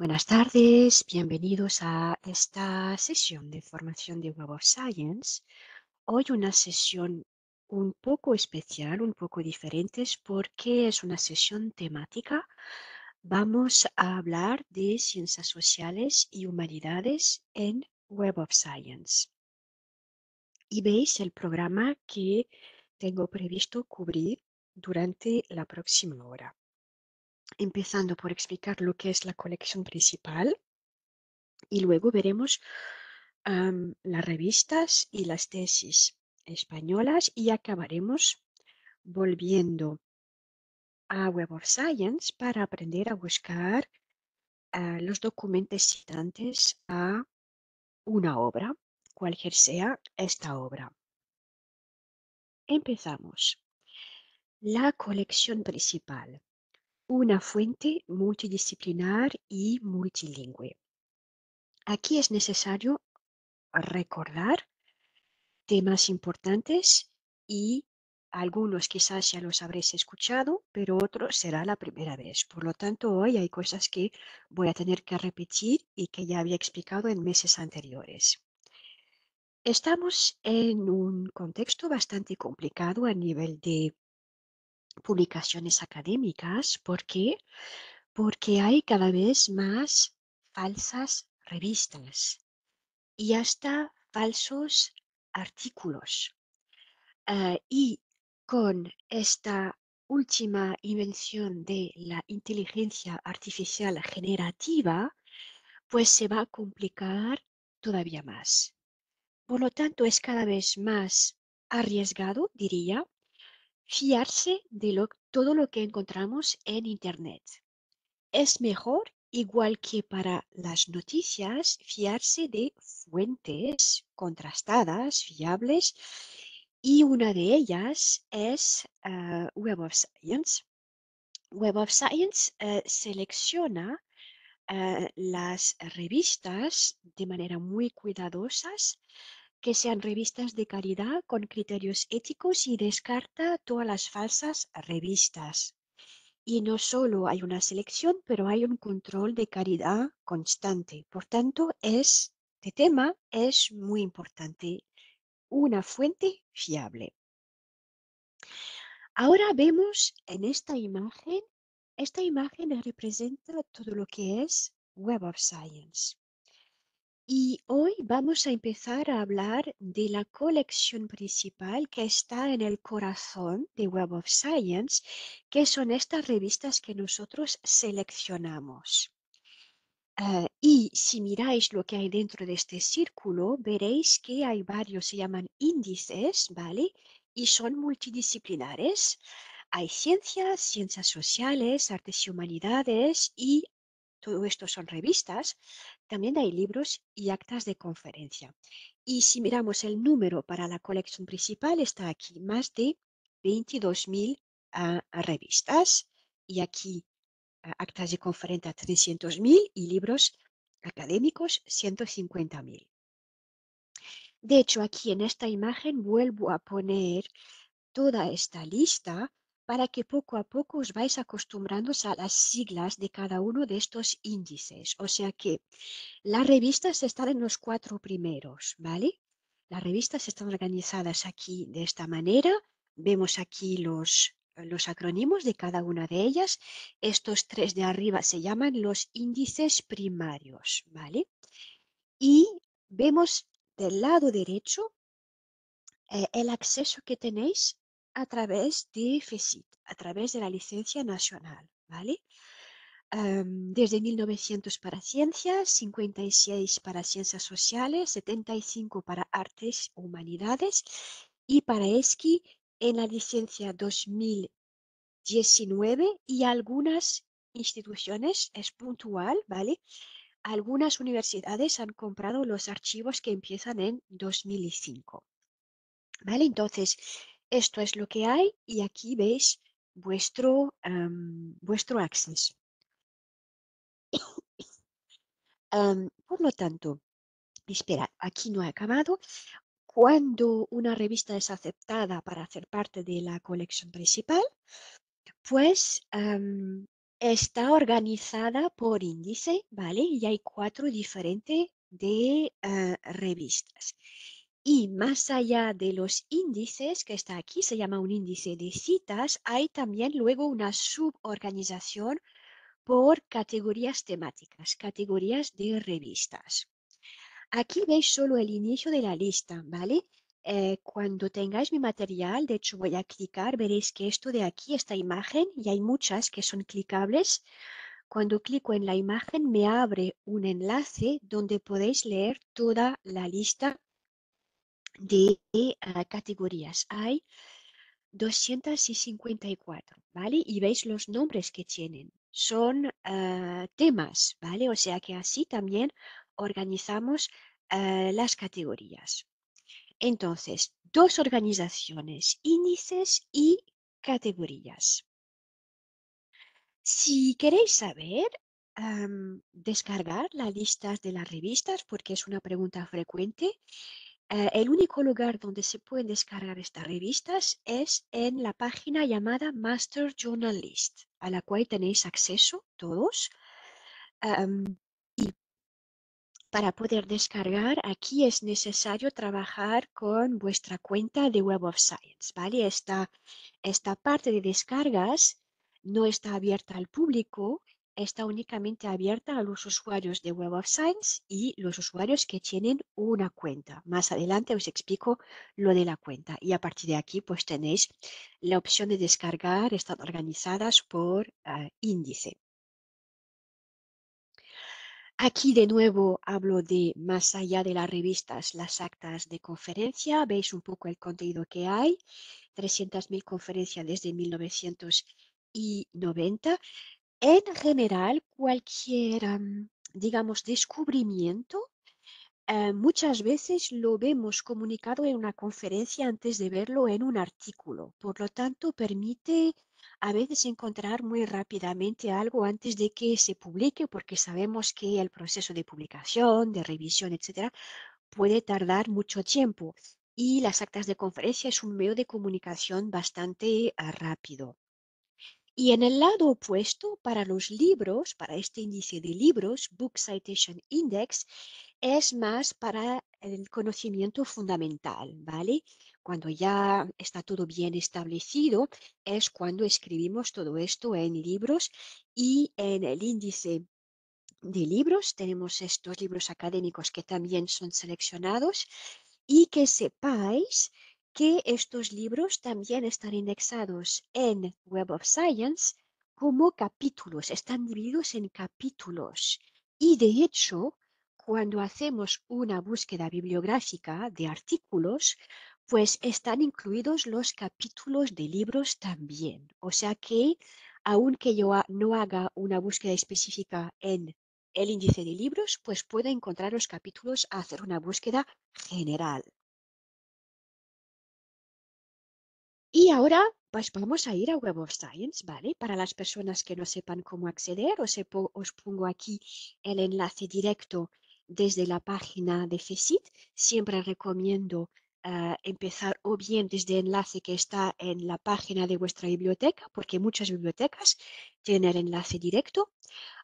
Buenas tardes, bienvenidos a esta sesión de formación de Web of Science. Hoy una sesión un poco especial, un poco diferente, porque es una sesión temática. Vamos a hablar de ciencias sociales y humanidades en Web of Science. Y veis el programa que tengo previsto cubrir durante la próxima hora empezando por explicar lo que es la colección principal y luego veremos las revistas y las tesis españolas y acabaremos volviendo a Web of Science para aprender a buscar ah, los documentos citantes a una obra, cualquier sea esta obra. Empezamos. La colección principal una fuente multidisciplinar y multilingüe. Aquí es necesario recordar temas importantes y algunos quizás ya los habréis escuchado, pero otros será la primera vez. Por lo tanto, hoy hay cosas que voy a tener que repetir y que ya había explicado en meses anteriores. Estamos en un contexto bastante complicado a nivel de publicaciones académicas. ¿Por qué? Porque hay cada vez más falsas revistas y hasta falsos artículos. Ah, y con esta última invención de la inteligencia artificial generativa, pues se va a complicar todavía más. Por lo tanto, es cada vez más arriesgado, diría, fiarse de todo lo que encontramos en Internet. Es mejor, igual que para las noticias, fiarse de fuentes contrastadas, fiables, y una de ellas es ah, Web of Science. Web of Science eh, selecciona eh, las revistas de manera muy cuidadosa que sean revistas de calidad con criterios éticos y descarta todas las falsas revistas. Y no solo hay una selección, pero hay un control de caridad constante. Por tanto, este tema es muy importante. Una fuente fiable. Ahora vemos en esta imagen, esta imagen representa todo lo que es Web of Science. Y hoy vamos a empezar a hablar de la colección principal que está en el corazón de Web of Science, que son estas revistas que nosotros seleccionamos. Ah, y si miráis lo que hay dentro de este círculo, veréis que hay varios, se llaman índices, ¿vale? Y son multidisciplinares. Hay ciencias, ciencias sociales, artes y humanidades y todo esto son revistas, también hay libros y actas de conferencia. Y si miramos el número para la colección principal, está aquí más de 22.000 ah, revistas y aquí ah, actas de conferencia 300.000 y libros académicos 150.000. De hecho, aquí en esta imagen vuelvo a poner toda esta lista para que poco a poco os vais acostumbrando a las siglas de cada uno de estos índices. O sea que las revistas están en los cuatro primeros, ¿vale? Las revistas están organizadas aquí de esta manera. Vemos aquí los, los acrónimos de cada una de ellas. Estos tres de arriba se llaman los índices primarios, ¿vale? Y vemos del lado derecho eh, el acceso que tenéis a través de FECIT, a través de la licencia nacional, ¿vale? Em, desde 1900 para ciencias, 56 para ciencias sociales, 75 para artes humanidades y para ESCI en la licencia 2019 y algunas instituciones, es puntual, ¿vale? Algunas universidades han comprado los archivos que empiezan en 2005. ¿Vale? Entonces, esto es lo que hay y aquí veis vuestro, vuestro acceso. por lo tanto, espera, aquí no he acabado. Cuando una revista es aceptada para hacer parte de la colección principal, pues está organizada por índice, ¿vale? Y hay cuatro diferentes de eh, revistas. Y más allá de los índices, que está aquí, se llama un índice de citas, hay también luego una suborganización por categorías temáticas, categorías de revistas. Aquí veis solo el inicio de la lista, ¿vale? Eh, cuando tengáis mi material, de hecho voy a clicar, veréis que esto de aquí, esta imagen, y hay muchas que son clicables, cuando clico en la imagen me abre un enlace donde podéis leer toda la lista de eh, categorías. Hay 254, ¿vale? Y veis los nombres que tienen. Son eh, temas, ¿vale? O sea que así también organizamos eh, las categorías. Entonces, dos organizaciones, índices y categorías. Si queréis saber, em, descargar las listas de las revistas, porque es una pregunta frecuente, eh, el único lugar donde se pueden descargar estas revistas es en la página llamada Master Journalist, a la cual tenéis acceso todos. para poder descargar, aquí es necesario trabajar con vuestra cuenta de Web of Science, ¿vale? Esta, esta parte de descargas no está abierta al público está únicamente abierta a los usuarios de Web of Science y los usuarios que tienen una cuenta. Más adelante os explico lo de la cuenta y a partir de aquí pues tenéis la opción de descargar, están organizadas por eh, índice. Aquí de nuevo hablo de más allá de las revistas, las actas de conferencia. Veis un poco el contenido que hay. 300.000 conferencias desde 1990. En general, cualquier, digamos, descubrimiento, eh, muchas veces lo vemos comunicado en una conferencia antes de verlo en un artículo. Por lo tanto, permite a veces encontrar muy rápidamente algo antes de que se publique, porque sabemos que el proceso de publicación, de revisión, etcétera, puede tardar mucho tiempo. Y las actas de conferencia es un medio de comunicación bastante ah, rápido. Y en el lado opuesto, para los libros, para este índice de libros, Book Citation Index, es más para el conocimiento fundamental, ¿vale? Cuando ya está todo bien establecido, es cuando escribimos todo esto en libros y en el índice de libros tenemos estos libros académicos que también son seleccionados y que sepáis que estos libros también están indexados en Web of Science como capítulos, están divididos en capítulos. Y de hecho, cuando hacemos una búsqueda bibliográfica de artículos, pues están incluidos los capítulos de libros también. O sea que, aunque yo no haga una búsqueda específica en el índice de libros, pues puedo encontrar los capítulos a hacer una búsqueda general. Y ahora pues vamos a ir a Web of Science, ¿vale? Para las personas que no sepan cómo acceder, os, os pongo aquí el enlace directo desde la página de FECIT. Siempre recomiendo eh, empezar o bien desde el enlace que está en la página de vuestra biblioteca, porque muchas bibliotecas tienen el enlace directo,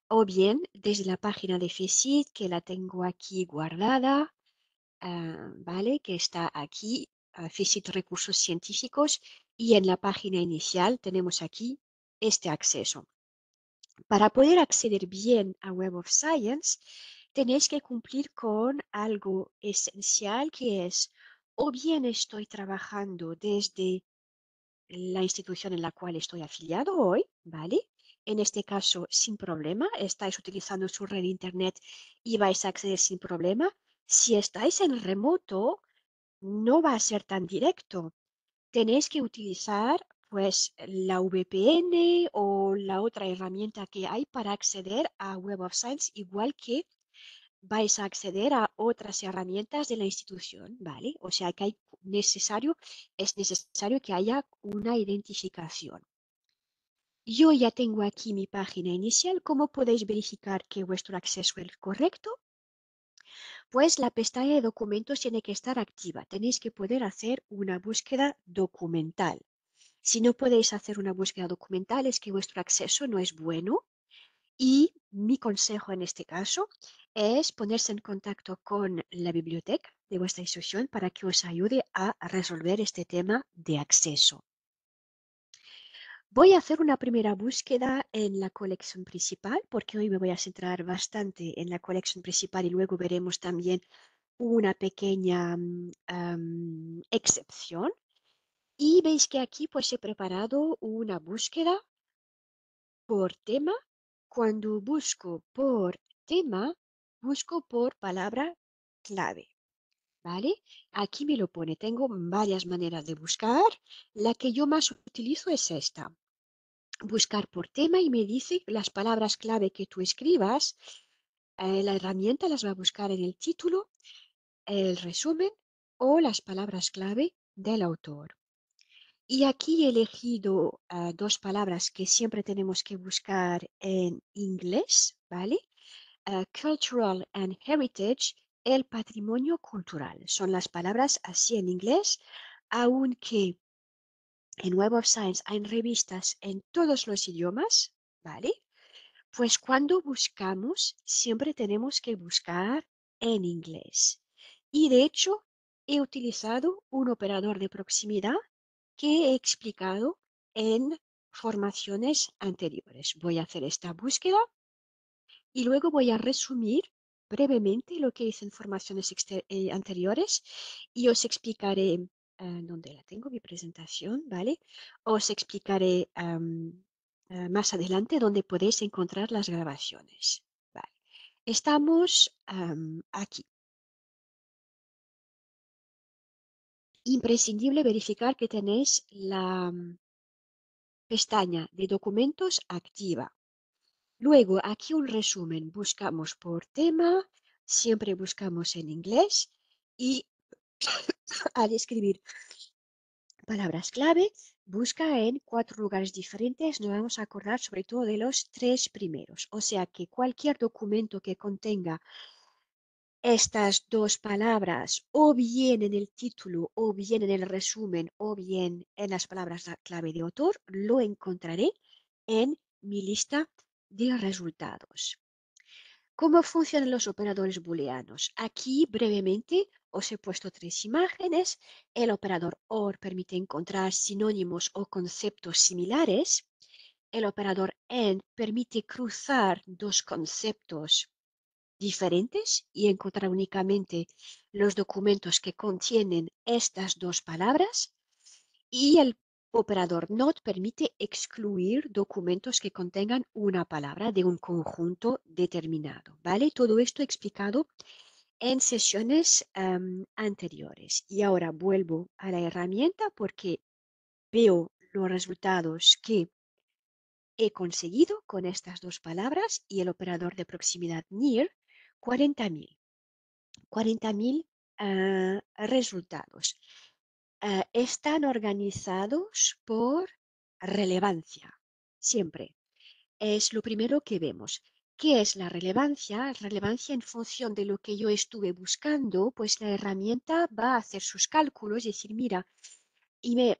o bien desde la página de FECIT, que la tengo aquí guardada, eh, ¿vale? Que está aquí Visit ah, Recursos Científicos y en la página inicial tenemos aquí este acceso. Para poder acceder bien a Web of Science, tenéis que cumplir con algo esencial que es o bien estoy trabajando desde la institución en la cual estoy afiliado hoy, ¿vale? En este caso, sin problema, estáis utilizando su red internet y vais a acceder sin problema. Si estáis en remoto, no va a ser tan directo. Tenéis que utilizar pues la VPN o la otra herramienta que hay para acceder a Web of Science, igual que vais a acceder a otras herramientas de la institución, ¿vale? O sea que necesario, es necesario que haya una identificación. Yo ya tengo aquí mi página inicial. ¿Cómo podéis verificar que vuestro acceso es correcto? pues la pestaña de documentos tiene que estar activa. Tenéis que poder hacer una búsqueda documental. Si no podéis hacer una búsqueda documental es que vuestro acceso no es bueno y mi consejo en este caso es ponerse en contacto con la biblioteca de vuestra institución para que os ayude a resolver este tema de acceso. Voy a hacer una primera búsqueda en la colección principal, porque hoy me voy a centrar bastante en la colección principal y luego veremos también una pequeña mm, excepción. Y veis que aquí pues he preparado una búsqueda por tema. Cuando busco por tema, busco por palabra clave. ¿Vale? Aquí me lo pone. Tengo varias maneras de buscar. La que yo más utilizo es esta buscar por tema y me dice las palabras clave que tú escribas. Eh, la herramienta las va a buscar en el título, el resumen o las palabras clave del autor. Y aquí he elegido ah, dos palabras que siempre tenemos que buscar en inglés, ¿vale? Ah, cultural and heritage, el patrimonio cultural. Son las palabras así en inglés, aunque en Web of Science hay revistas en todos los idiomas, ¿vale? Pues cuando buscamos, siempre tenemos que buscar en inglés. Y de hecho, he utilizado un operador de proximidad que he explicado en formaciones anteriores. Voy a hacer esta búsqueda y luego voy a resumir brevemente lo que hice en formaciones eh, anteriores y os explicaré Ah, donde la tengo, mi presentación, ¿vale? Os explicaré ah, más adelante dónde podéis encontrar las grabaciones. Estamos aquí. Imprescindible verificar que tenéis la mm, pestaña de documentos activa. Luego, aquí un resumen. Buscamos por tema, siempre buscamos en inglés y al escribir palabras clave, busca en cuatro lugares diferentes. Nos vamos a acordar sobre todo de los tres primeros. O sea que cualquier documento que contenga estas dos palabras, o bien en el título, o bien en el resumen, o bien en las palabras clave de autor, lo encontraré en mi lista de resultados. ¿Cómo funcionan los operadores booleanos? Aquí brevemente os he puesto tres imágenes. El operador OR permite encontrar sinónimos o conceptos similares. El operador AND permite cruzar dos conceptos diferentes y encontrar únicamente los documentos que contienen estas dos palabras. Y el Operador not permite excluir documentos que contengan una palabra de un conjunto determinado, ¿vale? Todo esto explicado en sesiones em, anteriores. Y ahora vuelvo a la herramienta porque veo los resultados que he conseguido con estas dos palabras y el operador de proximidad near, 40.000. 40.000 ah, resultados. Eh, están organizados por relevancia, siempre. Es lo primero que vemos. ¿Qué es la relevancia? Relevancia en función de lo que yo estuve buscando, pues la herramienta va a hacer sus cálculos, es decir, mira, y me,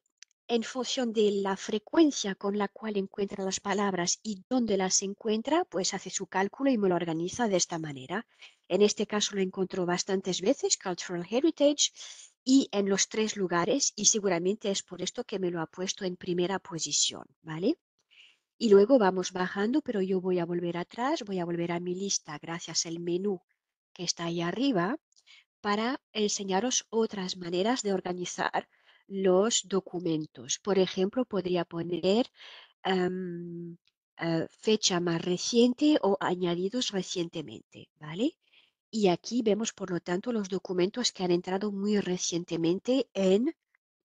en función de la frecuencia con la cual encuentra las palabras y dónde las encuentra, pues hace su cálculo y me lo organiza de esta manera. En este caso lo encontró bastantes veces, Cultural Heritage, y en los tres lugares y seguramente es por esto que me lo ha puesto en primera posición, ¿vale? Y luego vamos bajando, pero yo voy a volver atrás, voy a volver a mi lista gracias al menú que está ahí arriba para enseñaros otras maneras de organizar los documentos. Por ejemplo, podría poner em, eh, fecha más reciente o añadidos recientemente, ¿vale? Y aquí vemos, por lo tanto, los documentos que han entrado muy recientemente en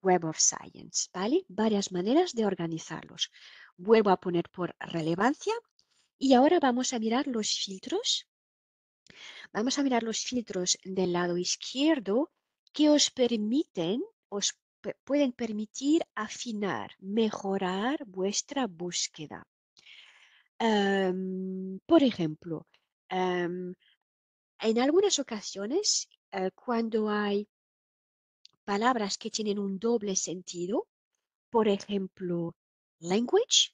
Web of Science, ¿vale? Varias maneras de organizarlos. Vuelvo a poner por relevancia y ahora vamos a mirar los filtros. Vamos a mirar los filtros del lado izquierdo que os permiten, os pueden permitir afinar, mejorar vuestra búsqueda. Em, por ejemplo, em, en algunas ocasiones, eh, cuando hay palabras que tienen un doble sentido, por ejemplo, language,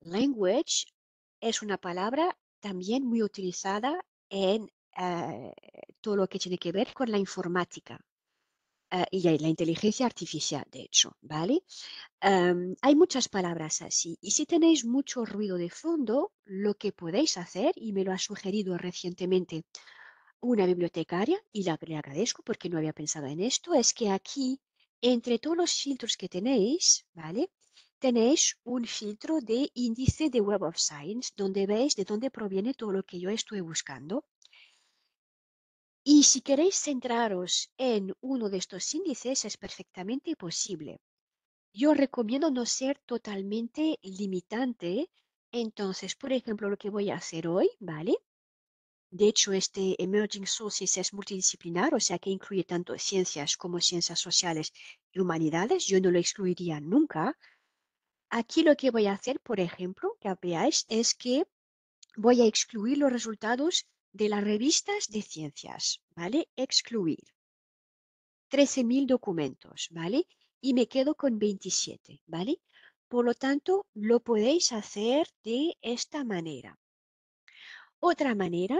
language es una palabra también muy utilizada en eh, todo lo que tiene que ver con la informática, eh, y la inteligencia artificial, de hecho, ¿vale? Em, hay muchas palabras así. Y si tenéis mucho ruido de fondo, lo que podéis hacer, y me lo ha sugerido recientemente una bibliotecaria, y la, le agradezco porque no había pensado en esto, es que aquí, entre todos los filtros que tenéis, ¿vale? Tenéis un filtro de índice de Web of Science, donde veis de dónde proviene todo lo que yo estoy buscando. Y si queréis centraros en uno de estos índices, es perfectamente posible. Yo recomiendo no ser totalmente limitante. Entonces, por ejemplo, lo que voy a hacer hoy, ¿vale? De hecho, este Emerging Sources es multidisciplinar, o sea que incluye tanto ciencias como ciencias sociales y humanidades. Yo no lo excluiría nunca. Aquí lo que voy a hacer, por ejemplo, que veáis, es que voy a excluir los resultados de las revistas de ciencias, ¿vale? Excluir. 13.000 documentos, ¿vale? Y me quedo con 27, ¿vale? Por lo tanto, lo podéis hacer de esta manera. Otra manera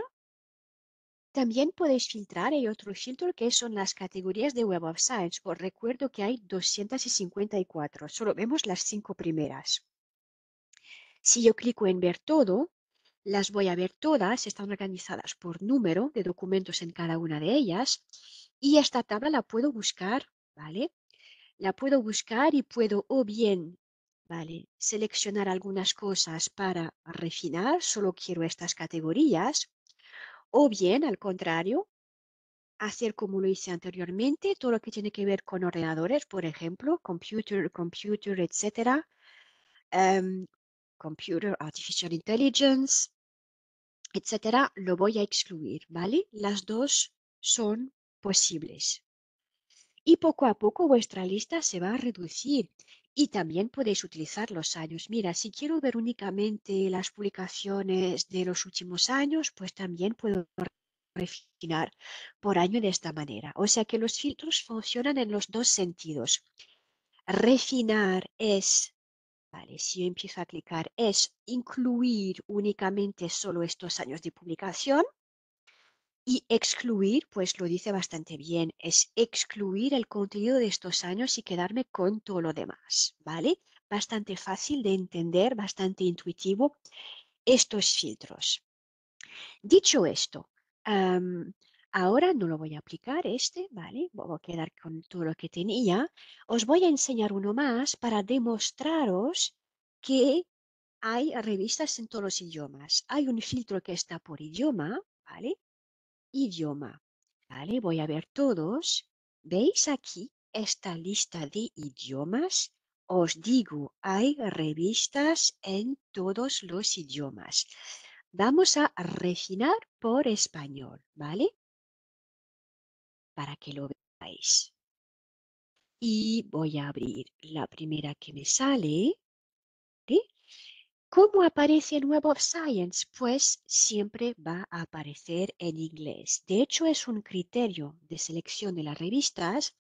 también podéis filtrar, hay otro filtro que son las categorías de Web of Science. Os recuerdo que hay 254, solo vemos las cinco primeras. Si yo clico en ver todo, las voy a ver todas, están organizadas por número de documentos en cada una de ellas y esta tabla la puedo buscar, ¿vale? La puedo buscar y puedo o bien, ¿vale? Seleccionar algunas cosas para refinar, solo quiero estas categorías o bien, al contrario, hacer como lo hice anteriormente, todo lo que tiene que ver con ordenadores, por ejemplo, computer, computer, etcétera, em, computer, artificial intelligence, etcétera, lo voy a excluir, ¿vale? Las dos son posibles y poco a poco vuestra lista se va a reducir. Y también podéis utilizar los años. Mira, si quiero ver únicamente las publicaciones de los últimos años, pues también puedo refinar por año de esta manera. O sea que los filtros funcionan en los dos sentidos. Refinar es, vale, si yo empiezo a clicar, es incluir únicamente solo estos años de publicación y excluir, pues lo dice bastante bien, es excluir el contenido de estos años y quedarme con todo lo demás, ¿vale? Bastante fácil de entender, bastante intuitivo estos filtros. Dicho esto, ahora no lo voy a aplicar este, ¿vale? Voy a quedar con todo lo que tenía. Os voy a enseñar uno más para demostraros que hay revistas en todos los idiomas. Hay un filtro que está por idioma, ¿vale? idioma. Vale, voy a ver todos. ¿Veis aquí esta lista de idiomas? Os digo, hay revistas en todos los idiomas. Vamos a refinar por español, ¿vale? Para que lo veáis. Y voy a abrir la primera que me sale. ¿Cómo aparece en Web of Science? Pues siempre va a aparecer en inglés. De hecho, es un criterio de selección de las revistas.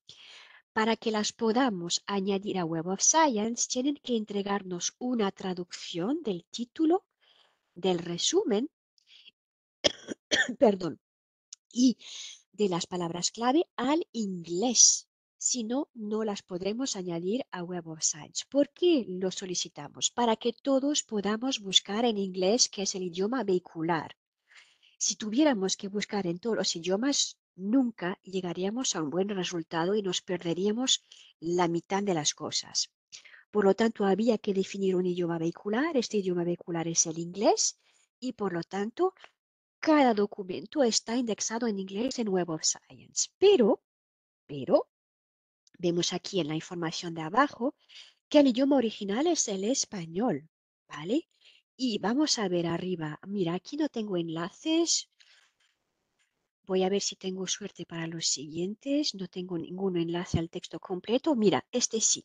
Para que las podamos añadir a Web of Science, tienen que entregarnos una traducción del título, del resumen, perdón, y de las palabras clave al inglés. Si no, no las podremos añadir a Web of Science. ¿Por qué lo solicitamos? Para que todos podamos buscar en inglés, que es el idioma vehicular. Si tuviéramos que buscar en todos los idiomas, nunca llegaríamos a un buen resultado y nos perderíamos la mitad de las cosas. Por lo tanto, había que definir un idioma vehicular. Este idioma vehicular es el inglés y, por lo tanto, cada documento está indexado en inglés en Web of Science. Pero, pero, Vemos aquí en la información de abajo que el idioma original es el español, ¿vale? Y vamos a ver arriba. Mira, aquí no tengo enlaces. Voy a ver si tengo suerte para los siguientes. No tengo ningún enlace al texto completo. Mira, este sí.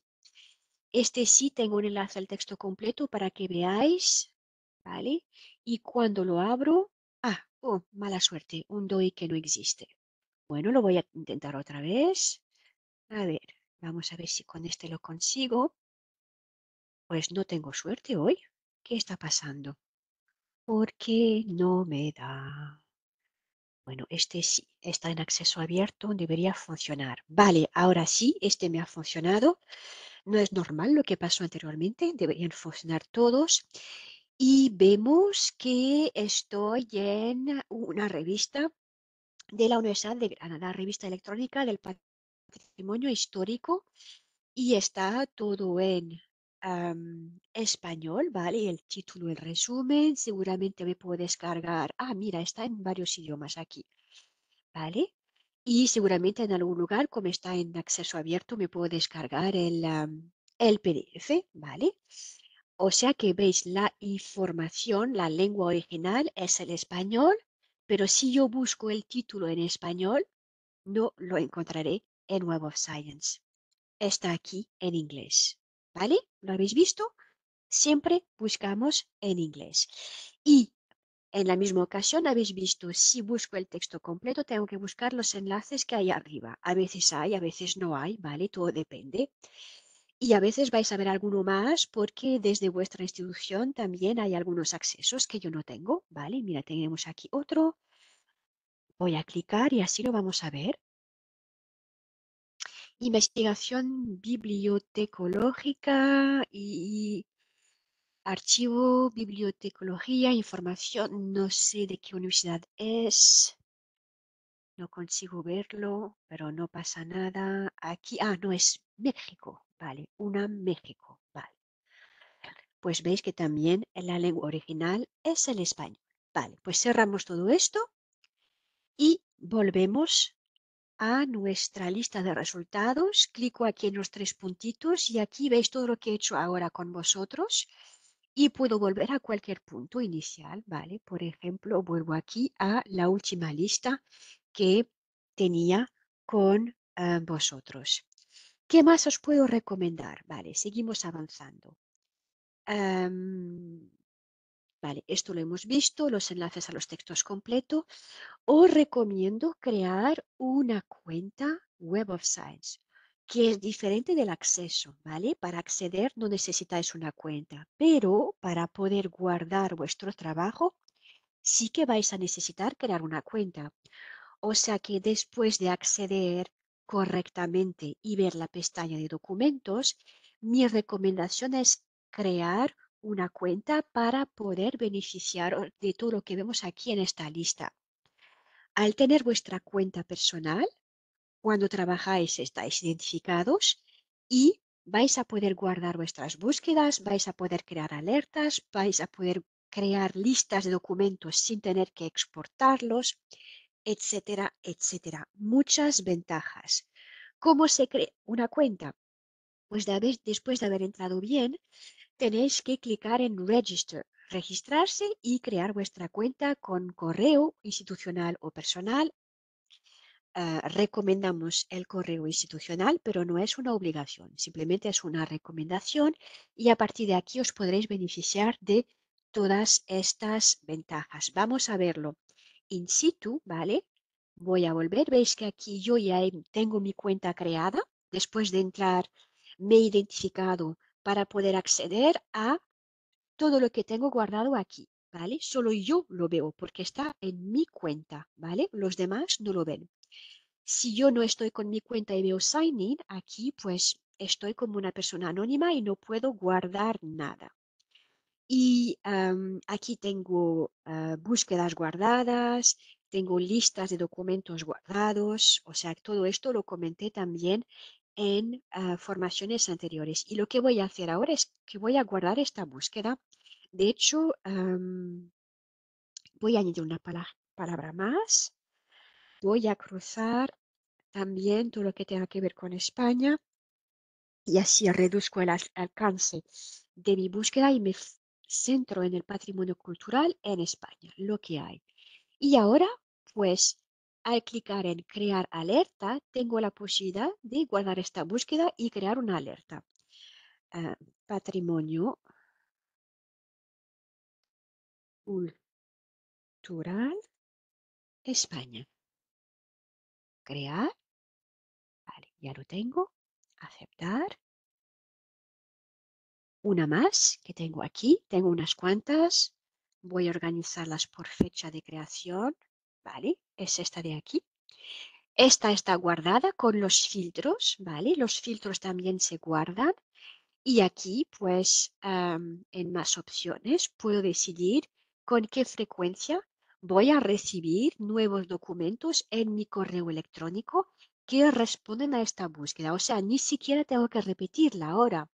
Este sí tengo un enlace al texto completo para que veáis, ¿vale? Y cuando lo abro, ah, oh, mala suerte, un DOI que no existe. Bueno, lo voy a intentar otra vez. A ver, vamos a ver si con este lo consigo. Pues no tengo suerte hoy. ¿Qué está pasando? Porque no me da? Bueno, este sí, está en acceso abierto, debería funcionar. Vale, ahora sí, este me ha funcionado. No es normal lo que pasó anteriormente, deberían funcionar todos. Y vemos que estoy en una revista de la Universidad de Granada, revista electrónica del patrimonio histórico y está todo en español, ¿vale? El título, el resumen, seguramente me puedo descargar. Ah, mira, está en varios idiomas aquí, ¿vale? Y seguramente en algún lugar, como está en acceso abierto, me puedo descargar el, el PDF, ¿vale? O sea que veis la información, la lengua original es el español, pero si yo busco el título en español, no lo encontraré en Web of Science. Está aquí en inglés. ¿Vale? ¿Lo habéis visto? Siempre buscamos en inglés. Y en la misma ocasión habéis visto, si busco el texto completo, tengo que buscar los enlaces que hay arriba. A veces hay, a veces no hay, ¿vale? Todo depende. Y a veces vais a ver alguno más porque desde vuestra institución también hay algunos accesos que yo no tengo, ¿vale? Mira, tenemos aquí otro. Voy a clicar y así lo vamos a ver investigación bibliotecológica y, archivo, bibliotecología, información, no sé de qué universidad es, no consigo verlo, pero no pasa nada. Aquí, ah, no es México, vale, una México, vale. Pues veis que también la lengua original es el español. Vale, pues cerramos todo esto y volvemos a nuestra lista de resultados, clico aquí en los tres puntitos y aquí veis todo lo que he hecho ahora con vosotros y puedo volver a cualquier punto inicial, ¿vale? Por ejemplo, vuelvo aquí a la última lista que tenía con eh, vosotros. ¿Qué más os puedo recomendar? Vale, seguimos avanzando. Em, esto lo hemos visto, los enlaces a los textos completos. Os recomiendo crear una cuenta Web of Science, que es diferente del acceso, ¿vale? Para acceder no necesitáis una cuenta, pero para poder guardar vuestro trabajo sí que vais a necesitar crear una cuenta. O sea que después de acceder correctamente y ver la pestaña de documentos, mi recomendación es crear una cuenta para poder beneficiar de todo lo que vemos aquí en esta lista. Al tener vuestra cuenta personal, cuando trabajáis estáis identificados y vais a poder guardar vuestras búsquedas, vais a poder crear alertas, vais a poder crear listas de documentos sin tener que exportarlos, etcétera, etcétera. Muchas ventajas. ¿Cómo se crea una cuenta? Pues después de haber entrado bien, tenéis que clicar en Register, registrarse y crear vuestra cuenta con correo institucional o personal. Ah, recomendamos el correo institucional, pero no es una obligación, simplemente es una recomendación y a partir de aquí os podréis beneficiar de todas estas ventajas. Vamos a verlo in situ, ¿vale? Voy a volver, veis que aquí yo ya tengo mi cuenta creada, después de entrar me he identificado para poder acceder a todo lo que tengo guardado aquí, ¿vale? Solo yo lo veo porque está en mi cuenta, ¿vale? Los demás no lo ven. Si yo no estoy con mi cuenta y veo sign in, aquí pues estoy como una persona anónima y no puedo guardar nada. Y aquí tengo ah, búsquedas guardadas, tengo listas de documentos guardados, o sea, todo esto lo comenté también en ah, formaciones anteriores. Y lo que voy a hacer ahora es que voy a guardar esta búsqueda. De hecho, voy a añadir una palabra más. Voy a cruzar también todo lo que tenga que ver con España y así reduzco el alcance de mi búsqueda y me centro en el patrimonio cultural en España, lo que hay. Y ahora, pues, al clicar en crear alerta, tengo la posibilidad de guardar esta búsqueda y crear una alerta. Ah, patrimonio cultural España. Crear. Vale, ya lo tengo. Aceptar. Una más que tengo aquí. Tengo unas cuantas. Voy a organizarlas por fecha de creación. ¿vale? Es esta de aquí. Esta está guardada con los filtros, ¿vale? Los filtros también se guardan. Y aquí, pues, en más opciones, puedo decidir con qué frecuencia voy a recibir nuevos documentos en mi correo electrónico que responden a esta búsqueda. O sea, ni siquiera tengo que repetirla ahora.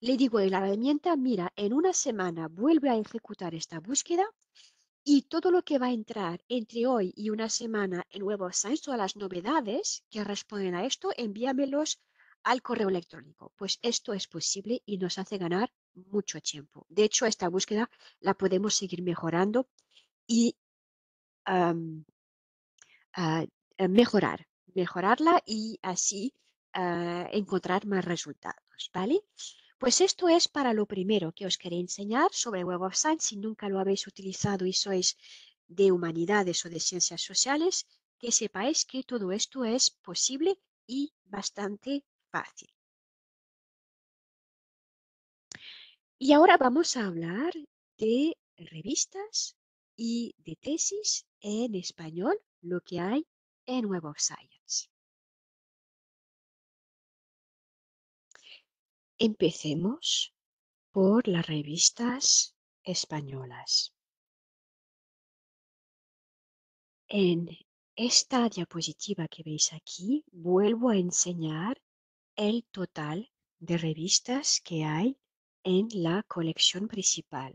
Le digo a la herramienta, mira, en una semana vuelve a ejecutar esta búsqueda y todo lo que va a entrar entre hoy y una semana en Web Science, todas las novedades que responden a esto, envíamelos al correo electrónico. Pues esto es posible y nos hace ganar mucho tiempo. De hecho, esta búsqueda la podemos seguir mejorando y ah, eh, mejorar, mejorarla y así ah, encontrar más resultados, ¿vale? Pues esto es para lo primero que os quería enseñar sobre Web of Science si nunca lo habéis utilizado y sois de humanidades o de ciencias sociales, que sepáis que todo esto es posible y bastante fácil. Y ahora vamos a hablar de revistas y de tesis en español, lo que hay en Web of Science. Empecemos por las revistas españolas. En esta diapositiva que veis aquí, vuelvo a enseñar el total de revistas que hay en la colección principal.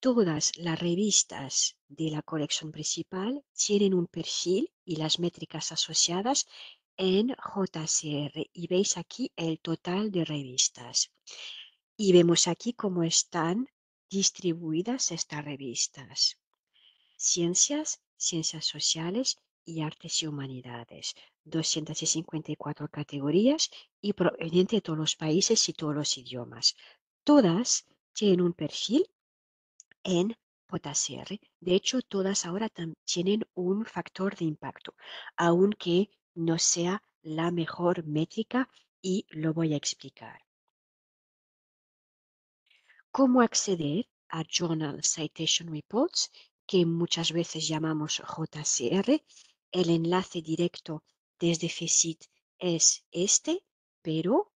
Todas las revistas de la colección principal tienen un perfil y las métricas asociadas en JCR y veis aquí el total de revistas. Y vemos aquí cómo están distribuidas estas revistas. Ciencias, ciencias sociales y artes y humanidades. 254 categorías y proveniente de todos los países y todos los idiomas. Todas tienen un perfil en JCR. De hecho, todas ahora tienen un factor de impacto, aunque no sea la mejor métrica y lo voy a explicar. ¿Cómo acceder a Journal Citation Reports, que muchas veces llamamos JCR? El enlace directo desde FECIT es este, pero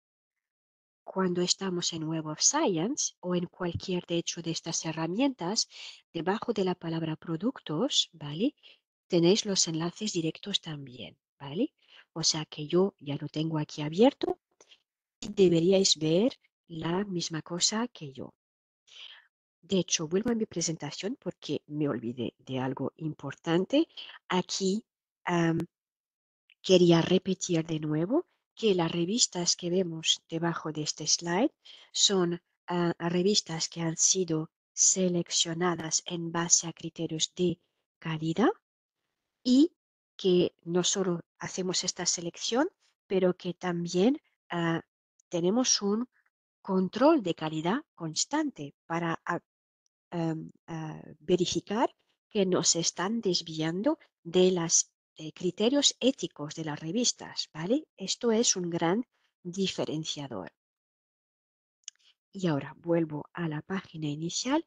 cuando estamos en Web of Science o en cualquier de hecho de estas herramientas, debajo de la palabra productos, ¿vale? Tenéis los enlaces directos también. O sea que yo ya lo tengo aquí abierto y deberíais ver la misma cosa que yo. De hecho, vuelvo a mi presentación porque me olvidé de algo importante. Aquí quería repetir de nuevo que las revistas que vemos debajo de este slide son ah, revistas que han sido seleccionadas en base a criterios de calidad y que no solo hacemos esta selección, pero que también ah, tenemos un control de calidad constante para em, ah, verificar que nos están desviando de los eh, criterios éticos de las revistas, ¿vale? Esto es un gran diferenciador. Y ahora vuelvo a la página inicial.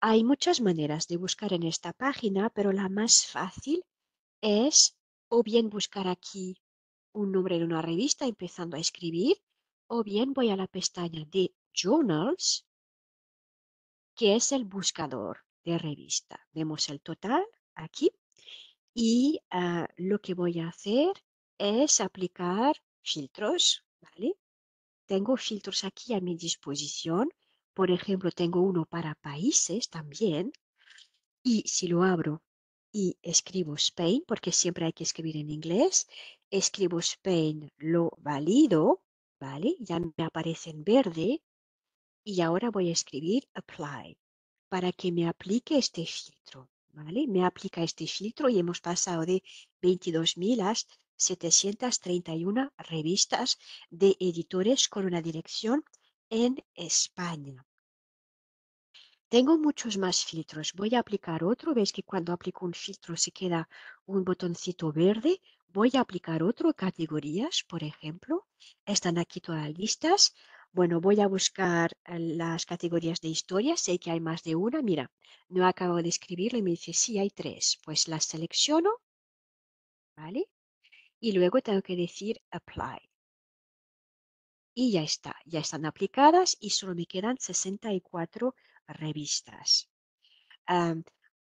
Hay muchas maneras de buscar en esta página, pero la más fácil es o bien buscar aquí un nombre de una revista empezando a escribir, o bien voy a la pestaña de Journals, que es el buscador de revista. Vemos el total aquí y ah, lo que voy a hacer es aplicar filtros, ¿vale? Tengo filtros aquí a mi disposición. Por ejemplo, tengo uno para países también. Y si lo abro y escribo Spain, porque siempre hay que escribir en inglés. Escribo Spain, lo valido, ¿vale? Ya me aparece en verde. Y ahora voy a escribir apply para que me aplique este filtro, ¿vale? Me aplica este filtro y hemos pasado de 22.000 a 731 revistas de editores con una dirección en España. Tengo muchos más filtros. Voy a aplicar otro. Veis que cuando aplico un filtro se queda un botoncito verde. Voy a aplicar otro, categorías, por ejemplo. Están aquí todas listas. Bueno, voy a buscar eh, las categorías de historia. Sé que hay más de una. Mira, no acabo de escribirlo y me dice, sí, hay tres. Pues las selecciono. ¿Vale? Y luego tengo que decir apply. Y ya está. Ya están aplicadas y solo me quedan 64 revistas. Ah,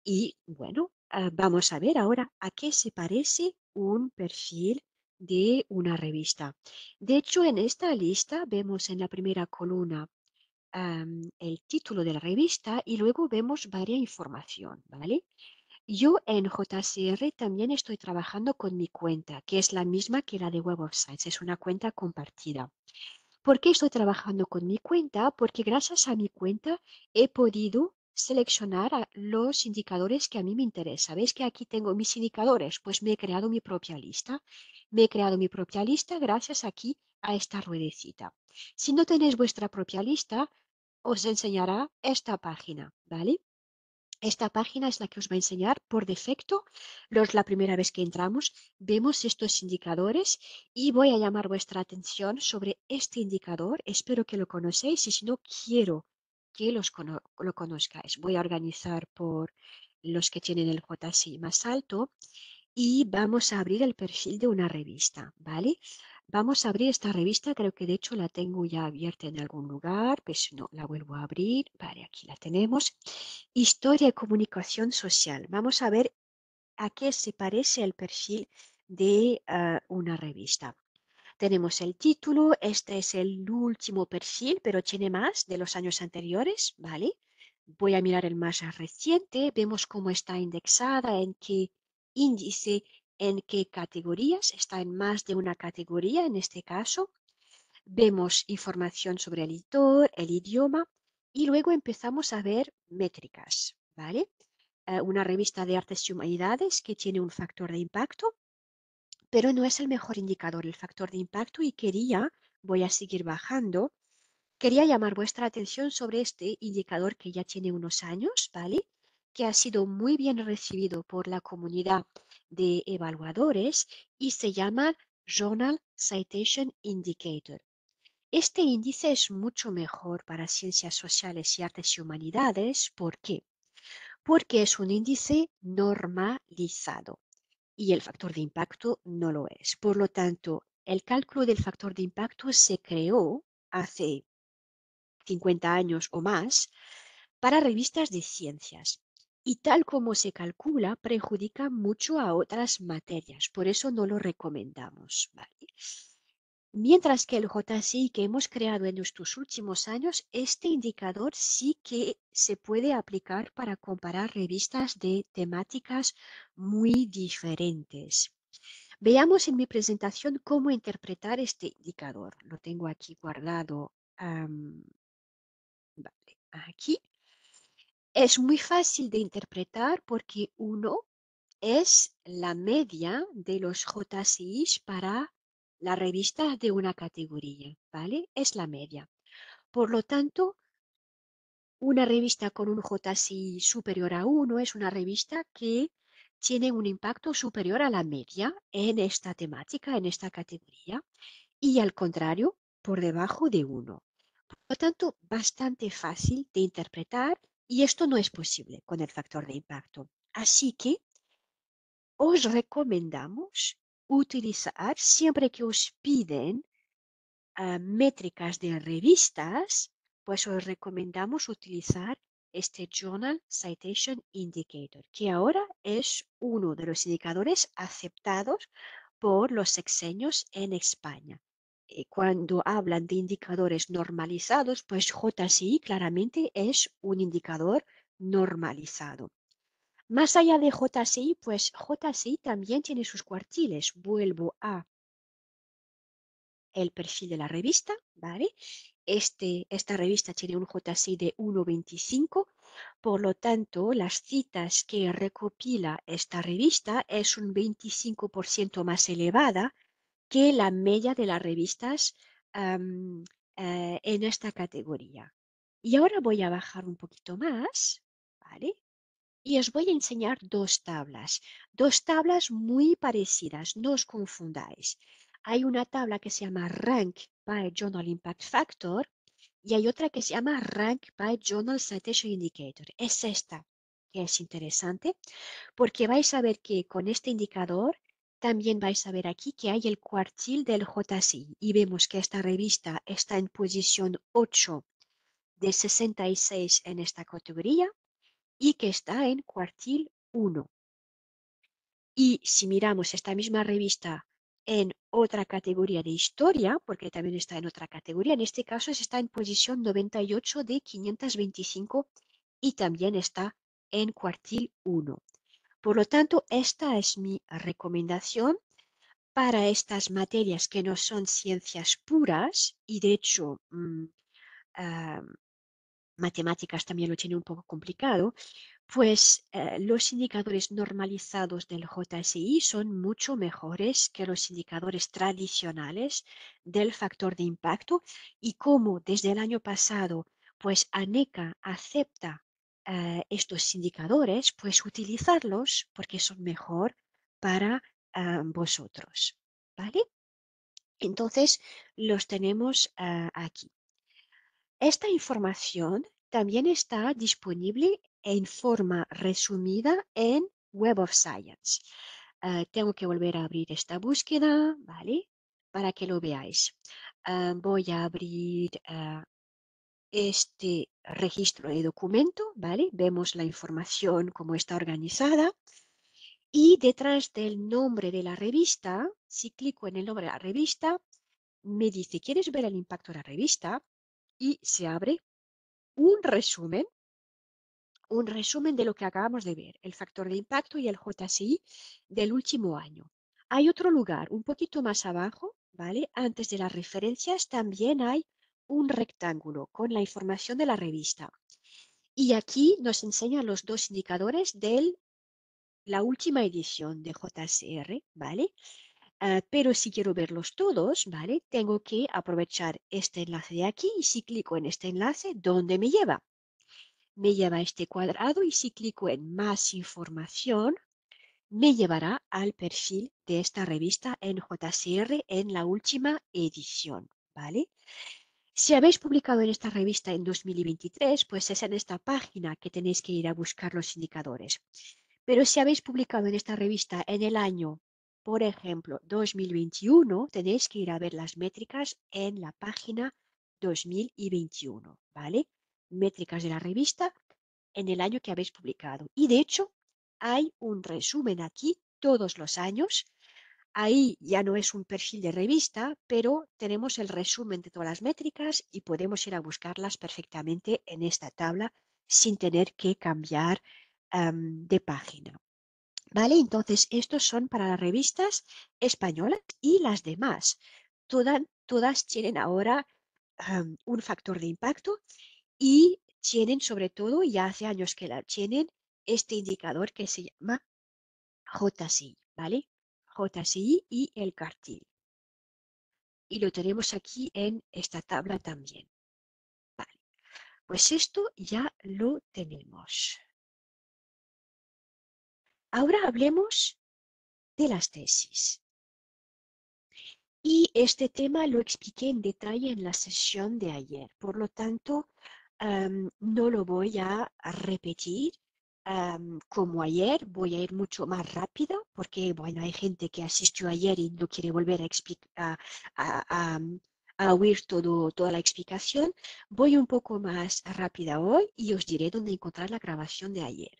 y bueno, ah, vamos a ver ahora a qué se parece un perfil de una revista. De hecho, en esta lista vemos en la primera columna ah, el título de la revista y luego vemos varias información, ¿vale? Yo en JCR también estoy trabajando con mi cuenta, que es la misma que la de Web of Science, es una cuenta compartida. ¿Por qué estoy trabajando con mi cuenta? Porque gracias a mi cuenta he podido seleccionar los indicadores que a mí me interesan. ¿Veis que aquí tengo mis indicadores? Pues me he creado mi propia lista. Me he creado mi propia lista gracias aquí a esta ruedecita. Si no tenéis vuestra propia lista, os enseñará esta página, ¿vale? Esta página es la que os va a enseñar por defecto. Los, la primera vez que entramos vemos estos indicadores y voy a llamar vuestra atención sobre este indicador. Espero que lo conocéis y si no, quiero que los lo conozcáis. Voy a organizar por los que tienen el JSI más alto y vamos a abrir el perfil de una revista, ¿vale? Vamos a abrir esta revista, creo que de hecho la tengo ya abierta en algún lugar, pues no, la vuelvo a abrir, vale, aquí la tenemos. Historia y comunicación social. Vamos a ver a qué se parece el perfil de ah, una revista. Tenemos el título, este es el último perfil, pero tiene más de los años anteriores, ¿vale? Voy a mirar el más reciente, vemos cómo está indexada, en qué índice en qué categorías, está en más de una categoría en este caso. Vemos información sobre el editor, el idioma y luego empezamos a ver métricas, ¿vale? Eh, una revista de artes y humanidades que tiene un factor de impacto, pero no es el mejor indicador el factor de impacto y quería, voy a seguir bajando, quería llamar vuestra atención sobre este indicador que ya tiene unos años, ¿vale? Que ha sido muy bien recibido por la comunidad de evaluadores y se llama Journal Citation Indicator. Este índice es mucho mejor para ciencias sociales y artes y humanidades. ¿Por qué? Porque es un índice normalizado y el factor de impacto no lo es. Por lo tanto, el cálculo del factor de impacto se creó hace 50 años o más para revistas de ciencias y tal como se calcula, perjudica mucho a otras materias, por eso no lo recomendamos. Mientras que el JCI que hemos creado en nuestros últimos años, este indicador sí que se puede aplicar para comparar revistas de temáticas muy diferentes. Veamos en mi presentación cómo interpretar este indicador. Lo tengo aquí guardado. aquí. Es muy fácil de interpretar porque 1 es la media de los JCIs para la revista de una categoría, ¿vale? Es la media. Por lo tanto, una revista con un JCI superior a 1 es una revista que tiene un impacto superior a la media en esta temática, en esta categoría, y al contrario, por debajo de 1. Por lo tanto, bastante fácil de interpretar y esto no es posible con el factor de impacto. Así que os recomendamos utilizar siempre que os piden ah, métricas de revistas, pues os recomendamos utilizar este Journal Citation Indicator, que ahora es uno de los indicadores aceptados por los sexenios en España. Eh, cuando hablan de indicadores normalizados, pues JCI claramente es un indicador normalizado. Más allá de JCI, pues JCI también tiene sus cuartiles. Vuelvo a el perfil de la revista, ¿vale? Este, esta revista tiene un JCI de 1.25, por lo tanto, las citas que recopila esta revista es un 25% más elevada que la media de las revistas eh, en esta categoría. Y ahora voy a bajar un poquito más, ¿vale? Y os voy a enseñar dos tablas, dos tablas muy parecidas, no os confundáis. Hay una tabla que se llama Rank by Journal Impact Factor y hay otra que se llama Rank by Journal Citation Indicator. Es esta, que es interesante, porque vais a ver que con este indicador también vais a ver aquí que hay el cuartil del JCI y vemos que esta revista está en posición 8 de 66 en esta categoría y que está en cuartil 1. Y si miramos esta misma revista en otra categoría de historia, porque también está en otra categoría, en este caso está en posición 98 de 525 y también está en cuartil 1. Por lo tanto, esta es mi recomendación para estas materias que no son ciencias puras y de hecho mm, ah, matemáticas también lo tiene un poco complicado, pues eh, los indicadores normalizados del JSI son mucho mejores que los indicadores tradicionales del factor de impacto y como desde el año pasado, pues ANECA acepta eh, estos indicadores, pues utilizarlos porque son mejor para eh, vosotros. ¿Vale? Entonces, los tenemos eh, aquí. Esta información también está disponible en forma resumida en Web of Science. tengo que volver a abrir esta búsqueda, ¿vale? Para que lo veáis. voy a abrir este registro de documento, ¿vale? Vemos la información, como está organizada. Y detrás del nombre de la revista, si clico en el nombre de la revista, me dice, ¿quieres ver el impacto de la revista? Y se abre un resumen, un resumen de lo que acabamos de ver, el factor de impacto y el JCI del último año. Hay otro lugar, un poquito más abajo, ¿vale? Antes de las referencias también hay un rectángulo con la información de la revista. Y aquí nos enseña los dos indicadores de la última edición de JCR, ¿vale? Ah, pero si quiero verlos todos, ¿vale? Tengo que aprovechar este enlace de aquí y si clico en este enlace, ¿dónde me lleva? Me lleva a este cuadrado y si clico en más información, me llevará al perfil de esta revista en JCR en la última edición, ¿vale? Si habéis publicado en esta revista en 2023, pues es en esta página que tenéis que ir a buscar los indicadores. Pero si habéis publicado en esta revista en el año, por ejemplo, 2021, tenéis que ir a ver las métricas en la página 2021, ¿vale? Métricas de la revista en el año que habéis publicado. Y de hecho, hay un resumen aquí todos los años Ahí ya no es un perfil de revista, pero tenemos el resumen de todas las métricas y podemos ir a buscarlas perfectamente en esta tabla sin tener que cambiar de página. ¿Vale? Entonces, estos son para las revistas españolas y las demás. todas tienen ahora un factor de impacto y tienen sobre todo, ya hace años que la tienen, este indicador que se llama JSI. ¿vale? JCI y el cartil. Y lo tenemos aquí en esta tabla también. Pues esto ya lo tenemos. Ahora hablemos de las tesis. Y este tema lo expliqué en detalle en la sesión de ayer. Por lo tanto, no lo voy a repetir como ayer, voy a ir mucho más rápido porque, bueno, hay gente que asistió ayer y no quiere volver a, a, oír todo, toda la explicación. Voy un poco más rápida hoy y os diré dónde encontrar la grabación de ayer.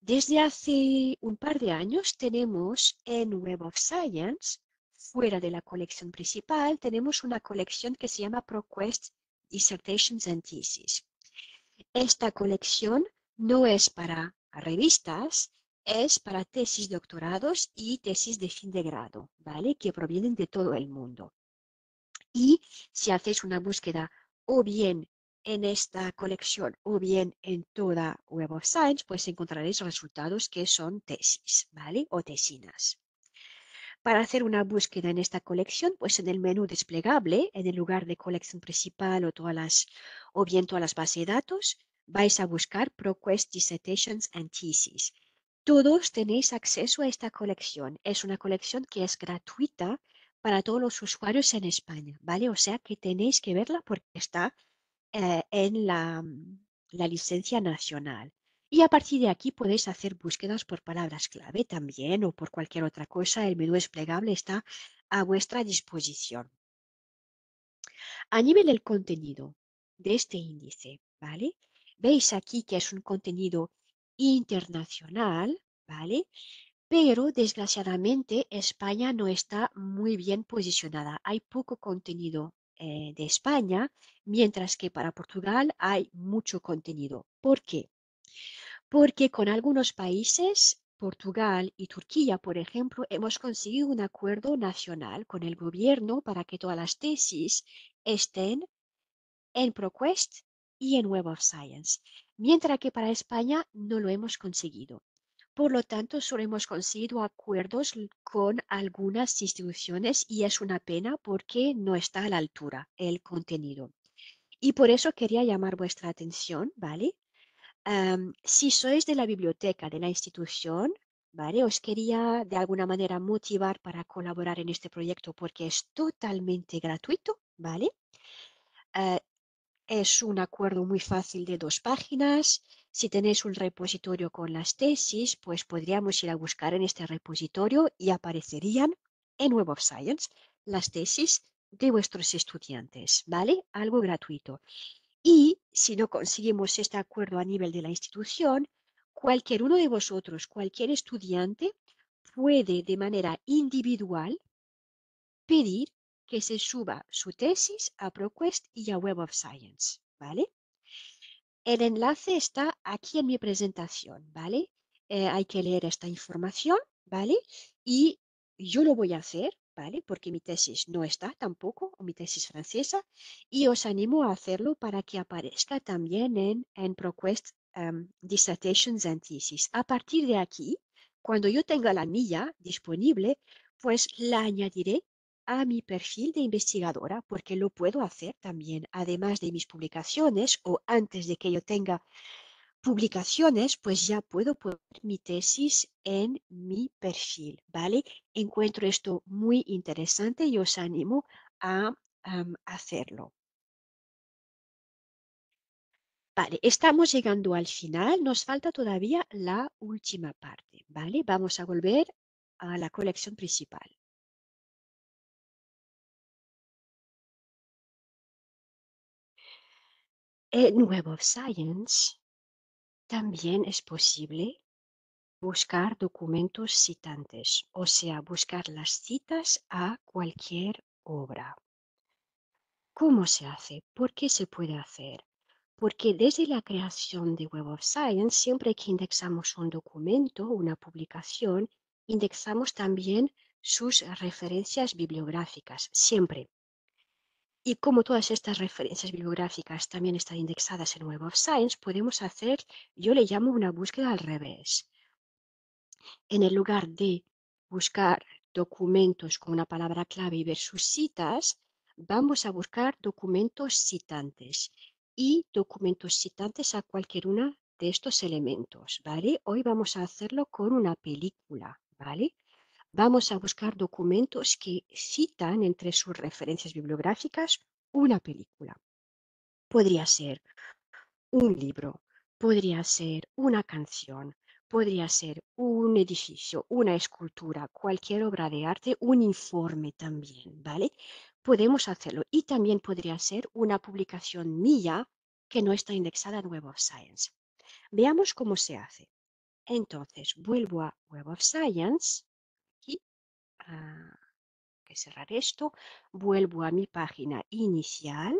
Desde hace un par de años tenemos en Web of Science, fuera de la colección principal, tenemos una colección que se llama ProQuest Dissertations and Theses. Esta colección no es para revistas, es para tesis doctorados y tesis de fin de grado, ¿vale? Que provienen de todo el mundo. Y si hacéis una búsqueda o bien en esta colección o bien en toda Web of Science, pues encontraréis resultados que son tesis, ¿vale? O tesinas. Para hacer una búsqueda en esta colección, pues en el menú desplegable, en el lugar de colección principal o, o bien todas las bases de datos, vais a buscar ProQuest Dissertations and Theses. Todos tenéis acceso a esta colección. Es una colección que es gratuita para todos los usuarios en España, ¿vale? O sea que tenéis que verla porque está eh, en la, la licencia nacional. Y a partir de aquí podéis hacer búsquedas por palabras clave también o por cualquier otra cosa. El menú desplegable está a vuestra disposición. A nivel del contenido de este índice, ¿vale? Veis aquí que es un contenido internacional, ¿vale? Pero desgraciadamente España no está muy bien posicionada. Hay poco contenido eh, de España, mientras que para Portugal hay mucho contenido. ¿Por qué? Porque con algunos países, Portugal y Turquía, por ejemplo, hemos conseguido un acuerdo nacional con el gobierno para que todas las tesis estén en ProQuest y en Web of Science, mientras que para España no lo hemos conseguido. Por lo tanto, solo hemos conseguido acuerdos con algunas instituciones y es una pena porque no está a la altura el contenido. Y por eso quería llamar vuestra atención, ¿vale? si sois de la biblioteca de la institución, ¿vale? Os quería de alguna manera motivar para colaborar en este proyecto porque es totalmente gratuito, ¿vale? Eh, es un acuerdo muy fácil de dos páginas. Si tenéis un repositorio con las tesis, pues podríamos ir a buscar en este repositorio y aparecerían en Web of Science las tesis de vuestros estudiantes, ¿vale? Algo gratuito. Y si no conseguimos este acuerdo a nivel de la institución, cualquier uno de vosotros, cualquier estudiante, puede de manera individual pedir que se suba su tesis a ProQuest y a Web of Science, ¿vale? El enlace está aquí en mi presentación, ¿vale? Eh, hay que leer esta información, ¿vale? Y yo lo voy a hacer, ¿vale? Porque mi tesis no está tampoco, o mi tesis francesa, y os animo a hacerlo para que aparezca también en, en ProQuest em, Dissertations and Thesis. A partir de aquí, cuando yo tenga la milla disponible, pues la añadiré a mi perfil de investigadora, porque lo puedo hacer también, además de mis publicaciones o antes de que yo tenga publicaciones, pues ya puedo poner mi tesis en mi perfil, ¿vale? Encuentro esto muy interesante y os animo a hacerlo. Vale, estamos llegando al final, nos falta todavía la última parte, ¿vale? Vamos a volver a la colección principal. En Web of Science también es posible buscar documentos citantes, o sea, buscar las citas a cualquier obra. ¿Cómo se hace? ¿Por qué se puede hacer? Porque desde la creación de Web of Science, siempre que indexamos un documento, una publicación, indexamos también sus referencias bibliográficas, siempre. Y como todas estas referencias bibliográficas también están indexadas en Web of Science, podemos hacer, yo le llamo una búsqueda al revés. En el lugar de buscar documentos con una palabra clave y ver sus citas, vamos a buscar documentos citantes y documentos citantes a cualquier de estos elementos, ¿vale? Hoy vamos a hacerlo con una película, ¿vale? vamos a buscar documentos que citan entre sus referencias bibliográficas una película. Podría ser un libro, podría ser una canción, podría ser un edificio, una escultura, cualquier obra de arte, un informe también, ¿vale? Podemos hacerlo. Y también podría ser una publicación mía que no está indexada en Web of Science. Veamos cómo se hace. Entonces, vuelvo a Web of Science que cerrar esto, vuelvo a mi página inicial.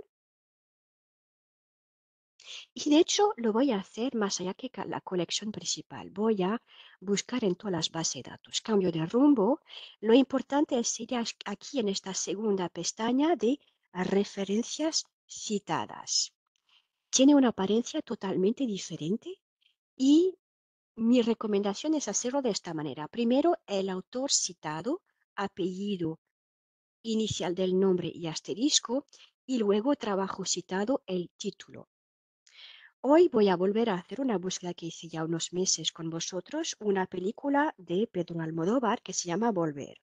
Y de hecho lo voy a hacer más allá que la colección principal. Voy a buscar en todas las bases de datos. Cambio de rumbo. Lo importante es ir aquí en esta segunda pestaña de referencias citadas. Tiene una apariencia totalmente diferente y mi recomendación es hacerlo de esta manera. Primero, el autor citado apellido inicial del nombre y asterisco y luego trabajo citado el título. Hoy voy a volver a hacer una búsqueda que hice ya unos meses con vosotros, una película de Pedro Almodóvar que se llama Volver.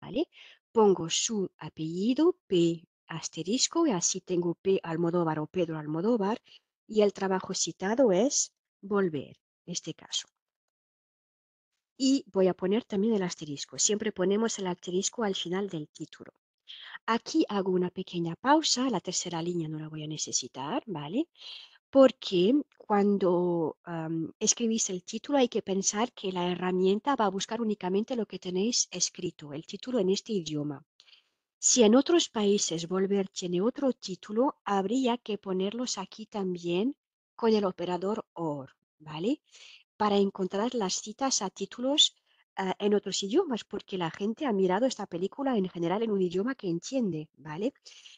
¿Vale? Pongo su apellido, P asterisco, y así tengo P Almodóvar o Pedro Almodóvar, y el trabajo citado es Volver, en este caso. Y voy a poner también el asterisco. Siempre ponemos el asterisco al final del título. Aquí hago una pequeña pausa, la tercera línea no la voy a necesitar, ¿vale? Porque cuando escribís el título hay que pensar que la herramienta va a buscar únicamente lo que tenéis escrito, el título en este idioma. Si en otros países Volver tiene otro título, habría que ponerlos aquí también con el operador OR, ¿vale? para encontrar las citas a títulos eh, en otros idiomas, porque la gente ha mirado esta película en general en un idioma que entiende, ¿vale?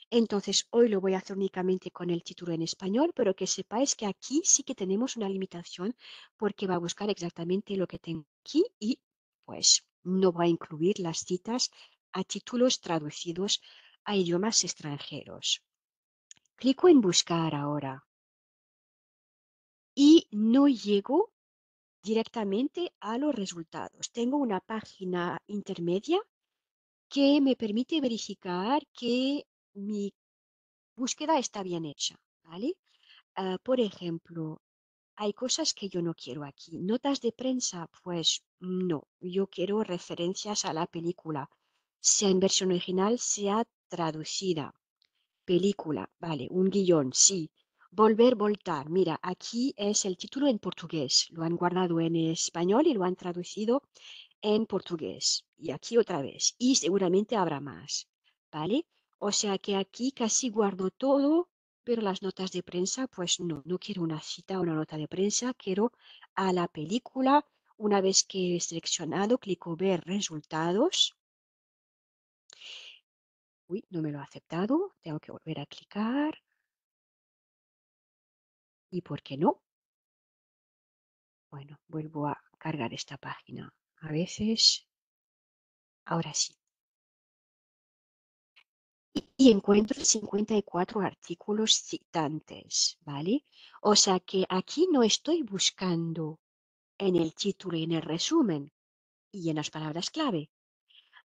Entonces, hoy lo voy a hacer únicamente con el título en español, pero que sepáis que aquí sí que tenemos una limitación porque va a buscar exactamente lo que tengo aquí y pues no va a incluir las citas a títulos traducidos a idiomas extranjeros. Clico en buscar ahora y no llego directamente a los resultados. Tengo una página intermedia que me permite verificar que mi búsqueda está bien hecha. ¿vale? Ah, por ejemplo, hay cosas que yo no quiero aquí. Notas de prensa, pues no. Yo quiero referencias a la película, sea en versión original, sea traducida. Película, vale, un guión, sí. Volver, voltar. Mira, aquí es el título en portugués. Lo han guardado en español y lo han traducido en portugués. Y aquí otra vez. Y seguramente habrá más. ¿Vale? O sea que aquí casi guardo todo, pero las notas de prensa, pues no, no quiero una cita o una nota de prensa, quiero a la película. Una vez que he seleccionado, clico ver resultados. Uy, no me lo ha aceptado. Tengo que volver a clicar. ¿Y por qué no? Bueno, vuelvo a cargar esta página. A veces, ahora sí. Y, encuentro 54 artículos citantes, ¿vale? O sea que aquí no estoy buscando en el título y en el resumen y en las palabras clave.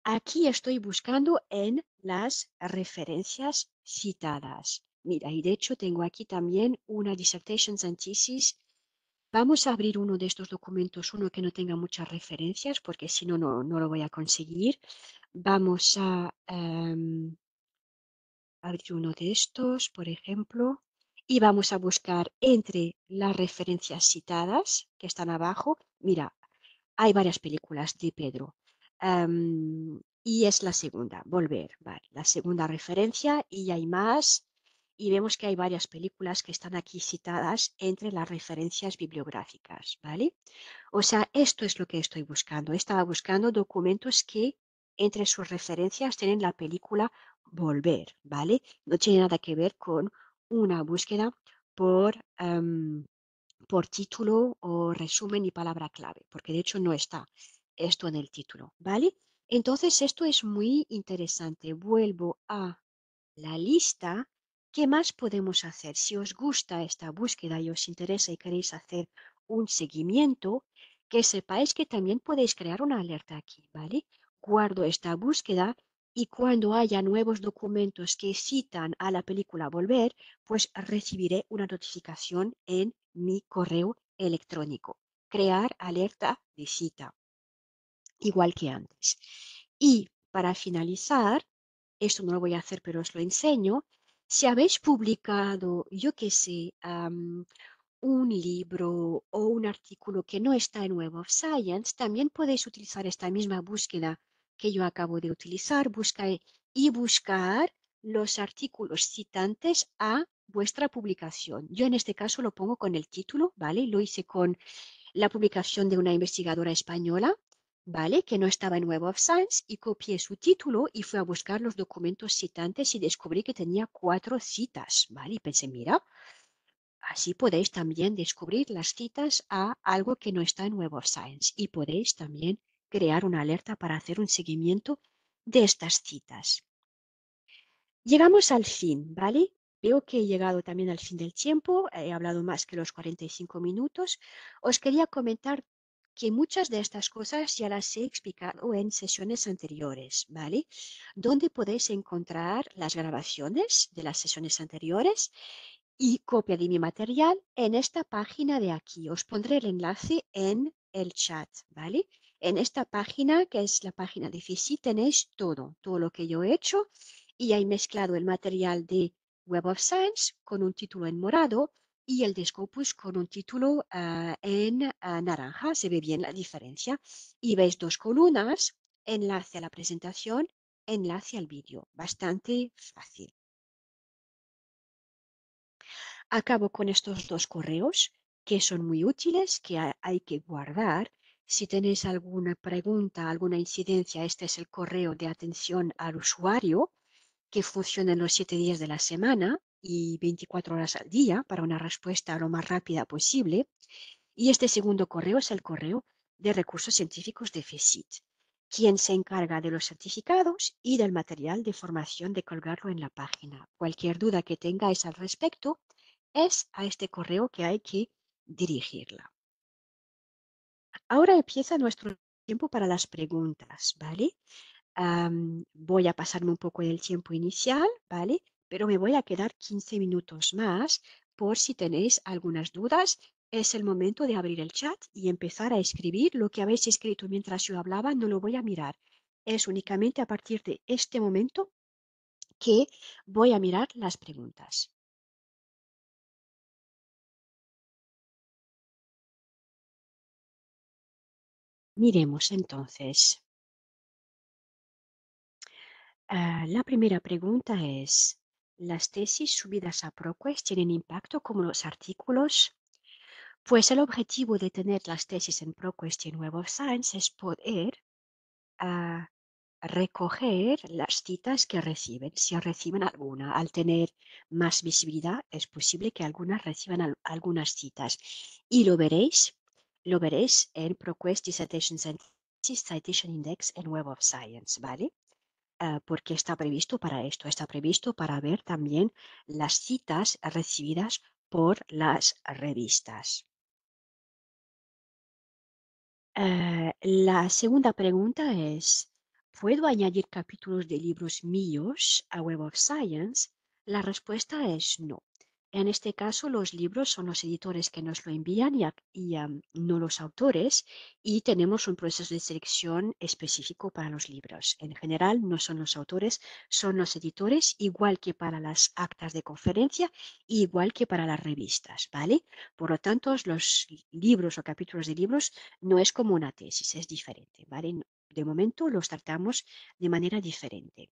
Aquí estoy buscando en las referencias citadas. Mira, y de hecho tengo aquí también una dissertations and thesis. Vamos a abrir uno de estos documentos, uno que no tenga muchas referencias, porque si no, no, lo voy a conseguir. Vamos a em, abrir uno de estos, por ejemplo, y vamos a buscar entre las referencias citadas que están abajo. Mira, hay varias películas de Pedro. Em, y es la segunda, volver, la segunda referencia y hay más y vemos que hay varias películas que están aquí citadas entre las referencias bibliográficas, ¿vale? O sea, esto es lo que estoy buscando. Estaba buscando documentos que entre sus referencias tienen la película Volver, ¿vale? No tiene nada que ver con una búsqueda por, em, por título o resumen y palabra clave, porque de hecho no está esto en el título, ¿vale? Entonces, esto es muy interesante. Vuelvo a la lista ¿Qué más podemos hacer? Si os gusta esta búsqueda y os interesa y queréis hacer un seguimiento, que sepáis que también podéis crear una alerta aquí, ¿vale? Guardo esta búsqueda y cuando haya nuevos documentos que citan a la película Volver, pues recibiré una notificación en mi correo electrónico. Crear alerta de cita, igual que antes. Y para finalizar, esto no lo voy a hacer, pero os lo enseño, si habéis publicado, yo qué sé, un libro o un artículo que no está en Web of Science, también podéis utilizar esta misma búsqueda que yo acabo de utilizar e-, y buscar los artículos citantes a vuestra publicación. Yo en este caso lo pongo con el título, ¿vale? Lo hice con la publicación de una investigadora española ¿vale? Que no estaba en Web of Science y copié su título y fui a buscar los documentos citantes y descubrí que tenía cuatro citas, ¿vale? Y pensé, mira, así podéis también descubrir las citas a algo que no está en Web of Science y podéis también crear una alerta para hacer un seguimiento de estas citas. Llegamos al fin, ¿vale? Veo que he llegado también al fin del tiempo, he hablado más que los 45 minutos. Os quería comentar que muchas de estas cosas ya las he explicado en sesiones anteriores, ¿vale? Donde podéis encontrar las grabaciones de las sesiones anteriores y copia de mi material en esta página de aquí. Os pondré el enlace en el chat, ¿vale? En esta página, que es la página de FISI, tenéis todo, todo lo que yo he hecho y he mezclado el material de Web of Science con un título en morado y el disco pues con un título ah, en ah, naranja, se ve bien la diferencia. Y veis dos columnas, enlace a la presentación, enlace al vídeo. Bastante fácil. Acabo con estos dos correos que son muy útiles, que hay que guardar. Si tenéis alguna pregunta, alguna incidencia, este es el correo de atención al usuario que funciona en los siete días de la semana y 24 horas al día para una respuesta lo más rápida posible. Y este segundo correo es el correo de recursos científicos de FECIT, quien se encarga de los certificados y del material de formación de colgarlo en la página. Cualquier duda que tengáis al respecto es a este correo que hay que dirigirla. Ahora empieza nuestro tiempo para las preguntas, ¿vale? voy a pasarme un poco del tiempo inicial, ¿vale? pero me voy a quedar 15 minutos más por si tenéis algunas dudas. Es el momento de abrir el chat y empezar a escribir lo que habéis escrito mientras yo hablaba, no lo voy a mirar. Es únicamente a partir de este momento que voy a mirar las preguntas. Miremos entonces. Ah, la primera pregunta es, las tesis subidas a ProQuest tienen impacto como los artículos, pues el objetivo de tener las tesis en ProQuest y en Web of Science es poder ah, recoger las citas que reciben, si reciben alguna. Al tener más visibilidad, es posible que algunas reciban algunas citas. Y lo veréis, lo veréis en ProQuest Dissertation Citation Index en Web of Science, ¿vale? Eh, porque está previsto para esto, está previsto para ver también las citas recibidas por las revistas. Eh, la segunda pregunta es, ¿puedo añadir capítulos de libros míos a Web of Science? La respuesta es no. En este caso, los libros son los editores que nos lo envían y, mm, no los autores, y tenemos un proceso de selección específico para los libros. En general, no son los autores, son los editores, igual que para las actas de conferencia, igual que para las revistas, ¿vale? Por lo tanto, los libros o capítulos de libros no es como una tesis, es diferente, ¿vale? De momento los tratamos de manera diferente.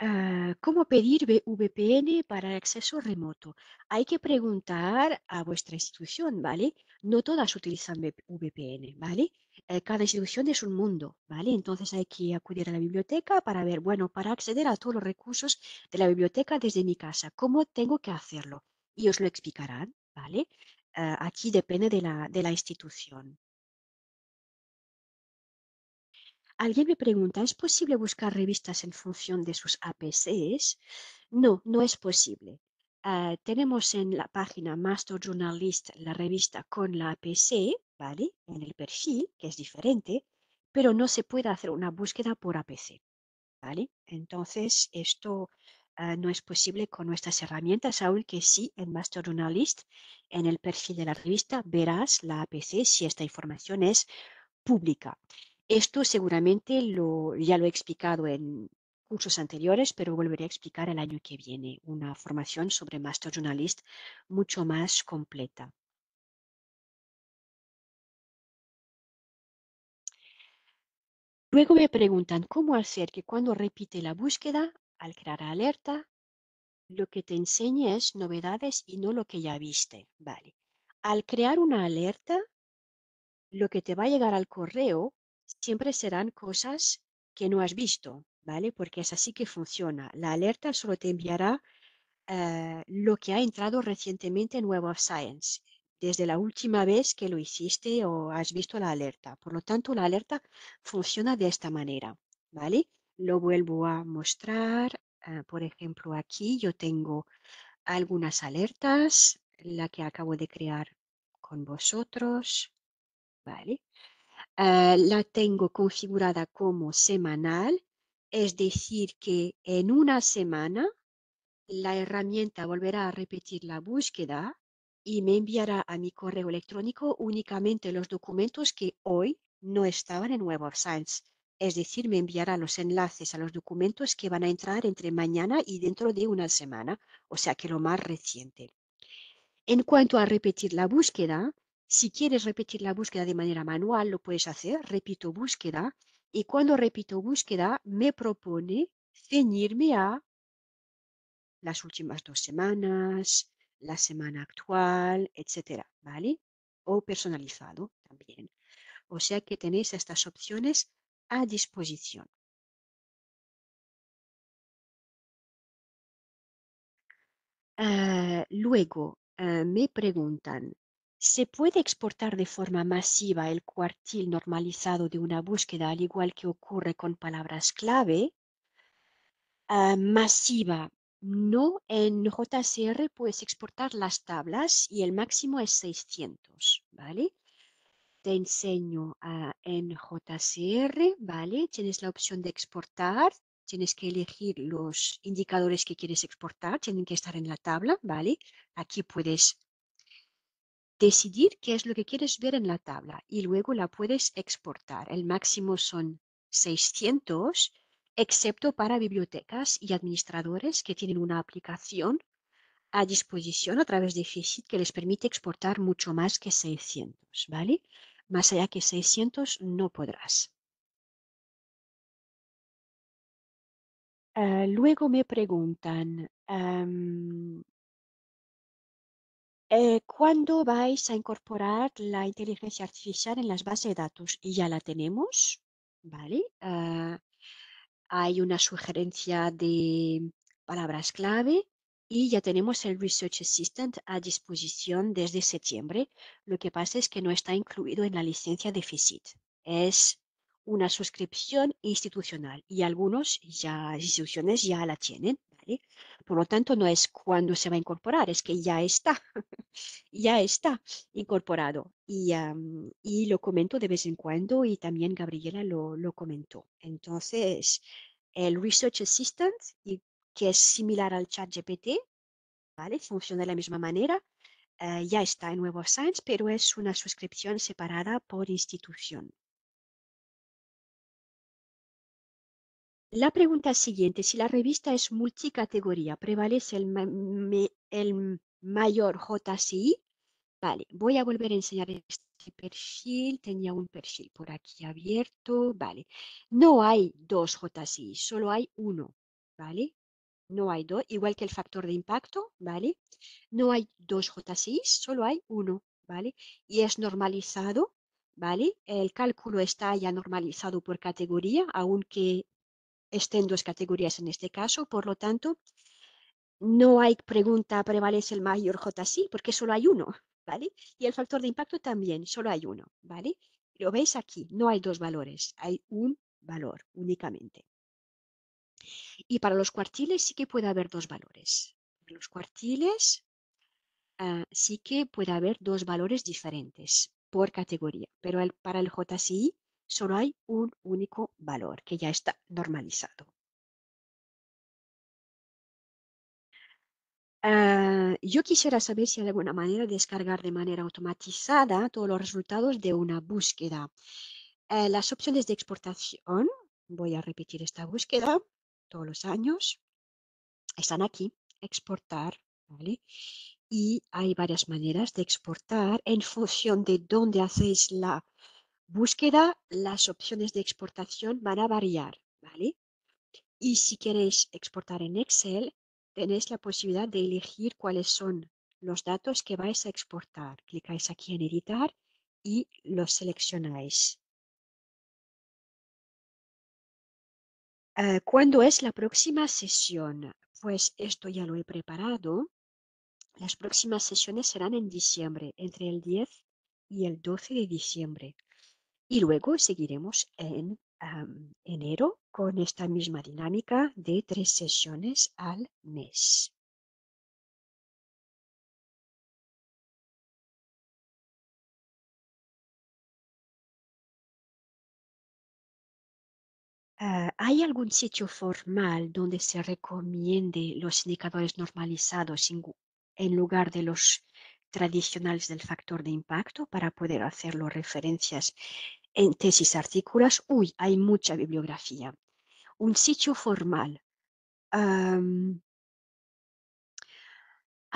Ah, ¿Cómo pedir VPN para acceso remoto? Hay que preguntar a vuestra institución, ¿vale? No todas utilizan VPN, ¿vale? Eh, cada institución es un mundo, ¿vale? Entonces hay que acudir a la biblioteca para ver, bueno, para acceder a todos los recursos de la biblioteca desde mi casa, ¿cómo tengo que hacerlo? Y os lo explicarán, ¿vale? Ah, aquí depende de la institución. Alguien me pregunta, ¿es posible buscar revistas en función de sus APCs? No, no es posible. Ah, tenemos en la página Master Journalist la revista con la APC, ¿vale? En el perfil, que es diferente, pero no se puede hacer una búsqueda por APC, ¿vale? Entonces, esto ah, no es posible con nuestras herramientas, aunque sí en Master Journalist, en el perfil de la revista, verás la APC si esta información es pública. Esto seguramente ya lo he explicado en cursos anteriores, pero volveré a explicar el año que viene una formación sobre Master Journalist mucho más completa. Luego me preguntan cómo hacer que cuando repite la búsqueda, al crear alerta, lo que te enseñe es novedades y no lo que ya viste. Vale. Al crear una alerta, lo que te va a llegar al correo siempre serán cosas que no has visto, ¿vale? Porque es así que funciona. La alerta solo te enviará eh, lo que ha entrado recientemente en Web of Science, desde la última vez que lo hiciste o has visto la alerta. Por lo tanto, la alerta funciona de esta manera, ¿vale? Lo vuelvo a mostrar. Eh, por ejemplo, aquí yo tengo algunas alertas, la que acabo de crear con vosotros, ¿vale? Eh, la tengo configurada como semanal, es decir, que en una semana la herramienta volverá a repetir la búsqueda y me enviará a mi correo electrónico únicamente los documentos que hoy no estaban en Web of Science. Es decir, me enviará los enlaces a los documentos que van a entrar entre mañana y dentro de una semana, o sea que lo más reciente. En cuanto a repetir la búsqueda, si quieres repetir la búsqueda de manera manual, lo puedes hacer, repito búsqueda, y cuando repito búsqueda, me propone ceñirme a las últimas dos semanas, la semana actual, etc. ¿vale? O personalizado también. O sea que tenéis estas opciones a disposición. Ah, luego ah, me preguntan, se puede exportar de forma masiva el cuartil normalizado de una búsqueda, al igual que ocurre con palabras clave. Ah, masiva, no en JCR puedes exportar las tablas y el máximo es 600, ¿vale? Te enseño ah, en JCR, ¿vale? Tienes la opción de exportar, tienes que elegir los indicadores que quieres exportar, tienen que estar en la tabla, ¿vale? Aquí puedes decidir qué es lo que quieres ver en la tabla y luego la puedes exportar. El máximo son 600, excepto para bibliotecas y administradores que tienen una aplicación a disposición a través de FISIT que les permite exportar mucho más que 600, ¿vale? Más allá que 600 no podrás. Ah, luego me preguntan, eh, ¿cuándo vais a incorporar la inteligencia artificial en las bases de datos? Y ya la tenemos, ¿vale? Ah, hay una sugerencia de palabras clave y ya tenemos el Research Assistant a disposición desde septiembre. Lo que pasa es que no está incluido en la licencia de FISIT. Es una suscripción institucional y algunos ya, instituciones ya la tienen. Por lo tanto, no es cuándo se va a incorporar, es que ya está. ya está incorporado. Y, y, lo comento de vez en cuando y también Gabriela lo, comentó. Entonces, el Research Assistant, que es similar al ChatGPT, ¿vale? funciona de la misma manera, eh, ya está en Nuevo Science, pero es una suscripción separada por institución. La pregunta siguiente, si la revista es multicategoría, ¿prevalece el mayor JCI. Vale, voy a volver a enseñar este perfil. Tenía un perfil por aquí abierto. Vale, no hay dos JCI, solo hay uno. Vale, no hay dos, igual que el factor de impacto. Vale, no hay dos JCI, solo hay uno. Vale, y es normalizado. Vale, el cálculo está ya normalizado por categoría, aunque estén dos categorías en este caso. Por lo tanto, no hay pregunta, prevalece el mayor JSI? porque solo hay uno, ¿vale? Y el factor de impacto también, solo hay uno, ¿vale? Lo veis aquí, no hay dos valores, hay un valor únicamente. Y para los cuartiles sí que puede haber dos valores. los cuartiles ah, sí que puede haber dos valores diferentes por categoría, pero para el JCI solo hay un único valor que ya está normalizado. Ah, yo quisiera saber si hay alguna manera de descargar de manera automatizada todos los resultados de una búsqueda. Eh, las opciones de exportación, voy a repetir esta búsqueda todos los años, están aquí, exportar, ¿vale? Y hay varias maneras de exportar en función de dónde hacéis la búsqueda, las opciones de exportación van a variar, ¿vale? Y si queréis exportar en Excel, tenéis la posibilidad de elegir cuáles son los datos que vais a exportar. Clicáis aquí en editar y los seleccionáis. Eh, ¿Cuándo es la próxima sesión? Pues esto ya lo he preparado. Las próximas sesiones serán en diciembre, entre el 10 y el 12 de diciembre. Y luego seguiremos en enero con esta misma dinámica de tres sesiones al mes. Ah, ¿Hay algún sitio formal donde se recomiende los indicadores normalizados en lugar de los tradicionales del factor de impacto para poder las referencias en tesis artículos, uy, hay mucha bibliografía. Un sitio formal.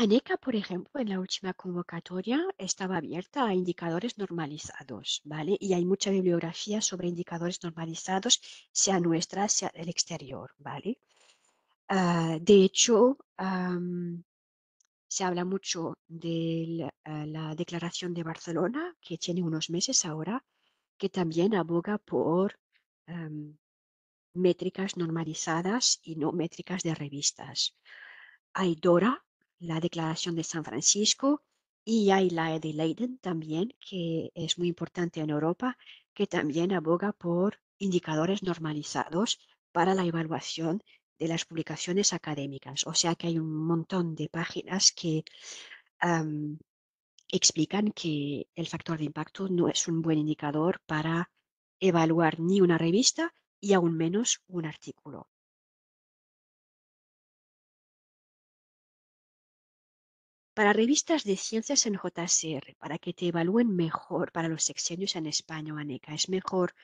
ANECA, por ejemplo, en la última convocatoria estaba abierta a indicadores normalizados, ¿vale? Y hay mucha bibliografía sobre indicadores normalizados, sea nuestra, sea del exterior, ¿vale? Ah, de hecho, se habla mucho de eh, la Declaración de Barcelona, que tiene unos meses ahora, que también aboga por em, métricas normalizadas y no métricas de revistas. Hay DORA, la Declaración de San Francisco, y hay la de Leiden también, que es muy importante en Europa, que también aboga por indicadores normalizados para la evaluación de las publicaciones académicas. O sea que hay un montón de páginas que em, explican que el factor de impacto no es un buen indicador para evaluar ni una revista y aún menos un artículo. Para revistas de ciencias en JCR, para que te evalúen mejor para los sexenios en España o ANECA, es mejor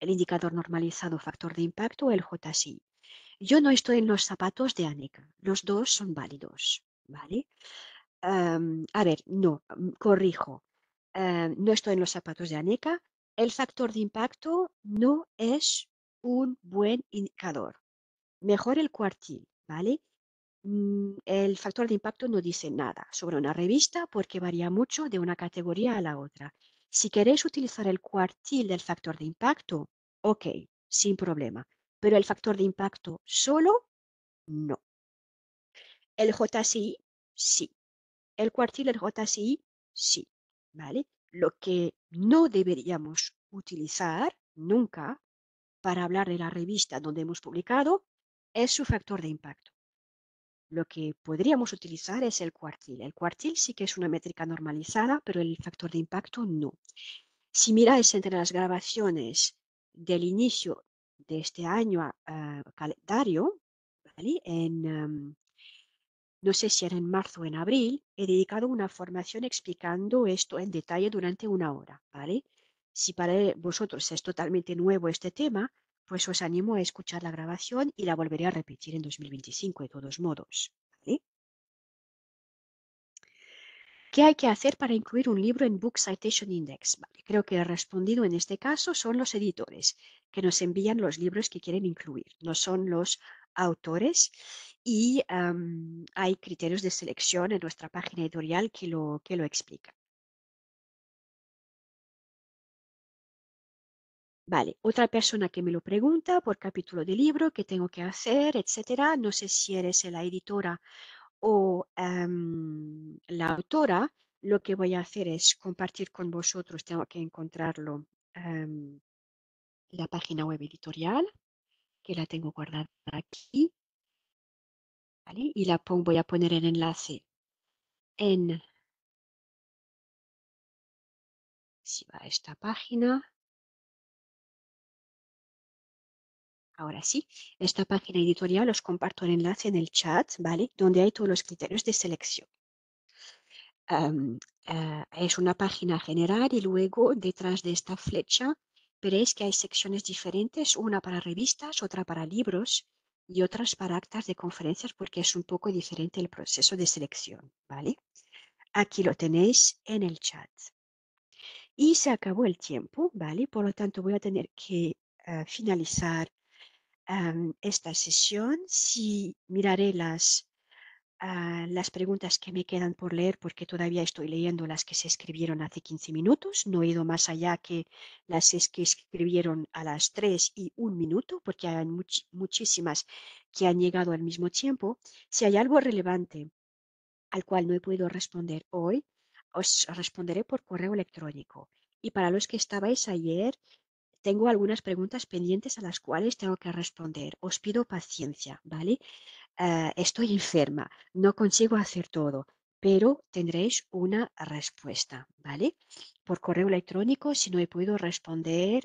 el indicador normalizado factor de impacto o el JSI? Yo no estoy en los zapatos de ANECA, los dos son válidos, ¿vale? Em, a ver, no, mm, corrijo. Em, no estoy en los zapatos de ANECA. El factor de impacto no es un buen indicador. Mejor el cuartil, ¿vale? Mm, el factor de impacto no dice nada sobre una revista porque varía mucho de una categoría a la otra. Si queréis utilizar el cuartil del factor de impacto, ok, sin problema, pero el factor de impacto solo, no. El JCI, sí el cuartil, el JCI, sí, ¿vale? Lo que no deberíamos utilizar nunca para hablar de la revista donde hemos publicado es su factor de impacto. Lo que podríamos utilizar es el cuartil. El cuartil sí que es una métrica normalizada, pero el factor de impacto no. Si miráis entre las grabaciones del inicio de este año a, ah, calendario, ¿vale? en, em, no sé si era en marzo o en abril, he dedicado una formación explicando esto en detalle durante una hora, ¿vale? Si para e, vosotros es totalmente nuevo este tema, pues os animo a escuchar la grabación y la volveré a repetir en 2025 de todos modos. ¿Qué hay que hacer para incluir un libro en Book Citation Index? creo que he respondido en este caso son los editores que nos envían los libros que quieren incluir, no son los autores y hay criterios de selección en nuestra página editorial que lo, explica. Vale, otra persona que me lo pregunta por capítulo de libro, qué tengo que hacer, etcétera. No sé si eres la editora o la autora. Lo que voy a hacer es compartir con vosotros, tengo que encontrarlo, la página web editorial que la tengo guardada aquí. ¿vale? Y la voy a poner el enlace en si va a esta página. Ahora sí, esta página editorial os comparto el enlace en el chat, ¿vale? Donde hay todos los criterios de selección. Ah, es una página general y luego detrás de esta flecha Veréis que hay secciones diferentes, una para revistas, otra para libros y otras para actas de conferencias porque es un poco diferente el proceso de selección, ¿vale? Aquí lo tenéis en el chat. Y se acabó el tiempo, ¿vale? Por lo tanto voy a tener que eh, finalizar em, esta sesión. Si miraré las las preguntas que me quedan por leer, porque todavía estoy leyendo las que se escribieron hace 15 minutos. No he ido más allá que las que escribieron a las 3 y 1 minuto, porque hay muchísimas que han llegado al mismo tiempo. Si hay algo relevante al cual no he podido responder hoy, os responderé por correo electrónico. Y para los que estabais ayer, tengo algunas preguntas pendientes a las cuales tengo que responder. Os pido paciencia, ¿vale? Ah, estoy enferma, no consigo hacer todo, pero tendréis una respuesta, ¿vale? Por correo electrónico si no he podido responder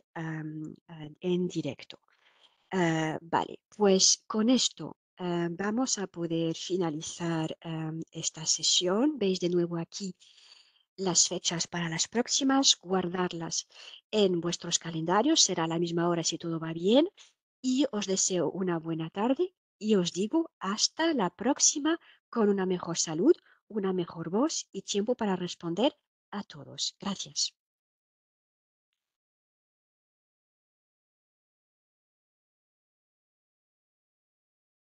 en directo. Ah, vale, pues con esto ah, vamos a poder finalizar esta sesión. Veis de nuevo aquí las fechas para las próximas, guardarlas en vuestros calendarios, será a la misma hora si todo va bien y os deseo una buena tarde y os digo, hasta la próxima con una mejor salud, una mejor voz y tiempo para responder a todos. Gracias.